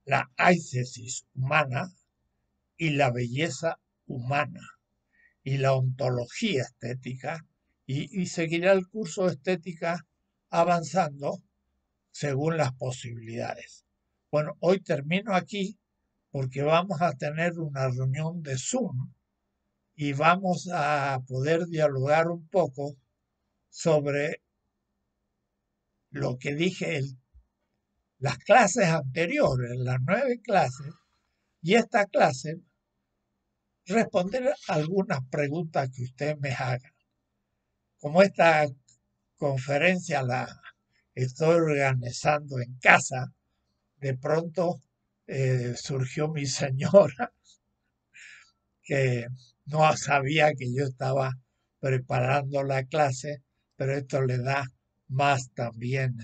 la aicesis humana y la belleza humana y la ontología estética y, y seguirá el curso de estética avanzando según las posibilidades. Bueno, hoy termino aquí porque vamos a tener una reunión de Zoom y vamos a poder dialogar un poco sobre lo que dije el las clases anteriores, las nueve clases, y esta clase, responder algunas preguntas que usted me haga. Como esta conferencia la estoy organizando en casa, de pronto eh, surgió mi señora que no sabía que yo estaba preparando la clase, pero esto le da más también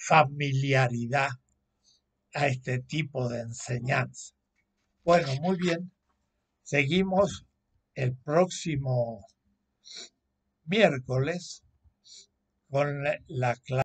familiaridad a este tipo de enseñanza. Bueno, muy bien. Seguimos el próximo miércoles con la clase.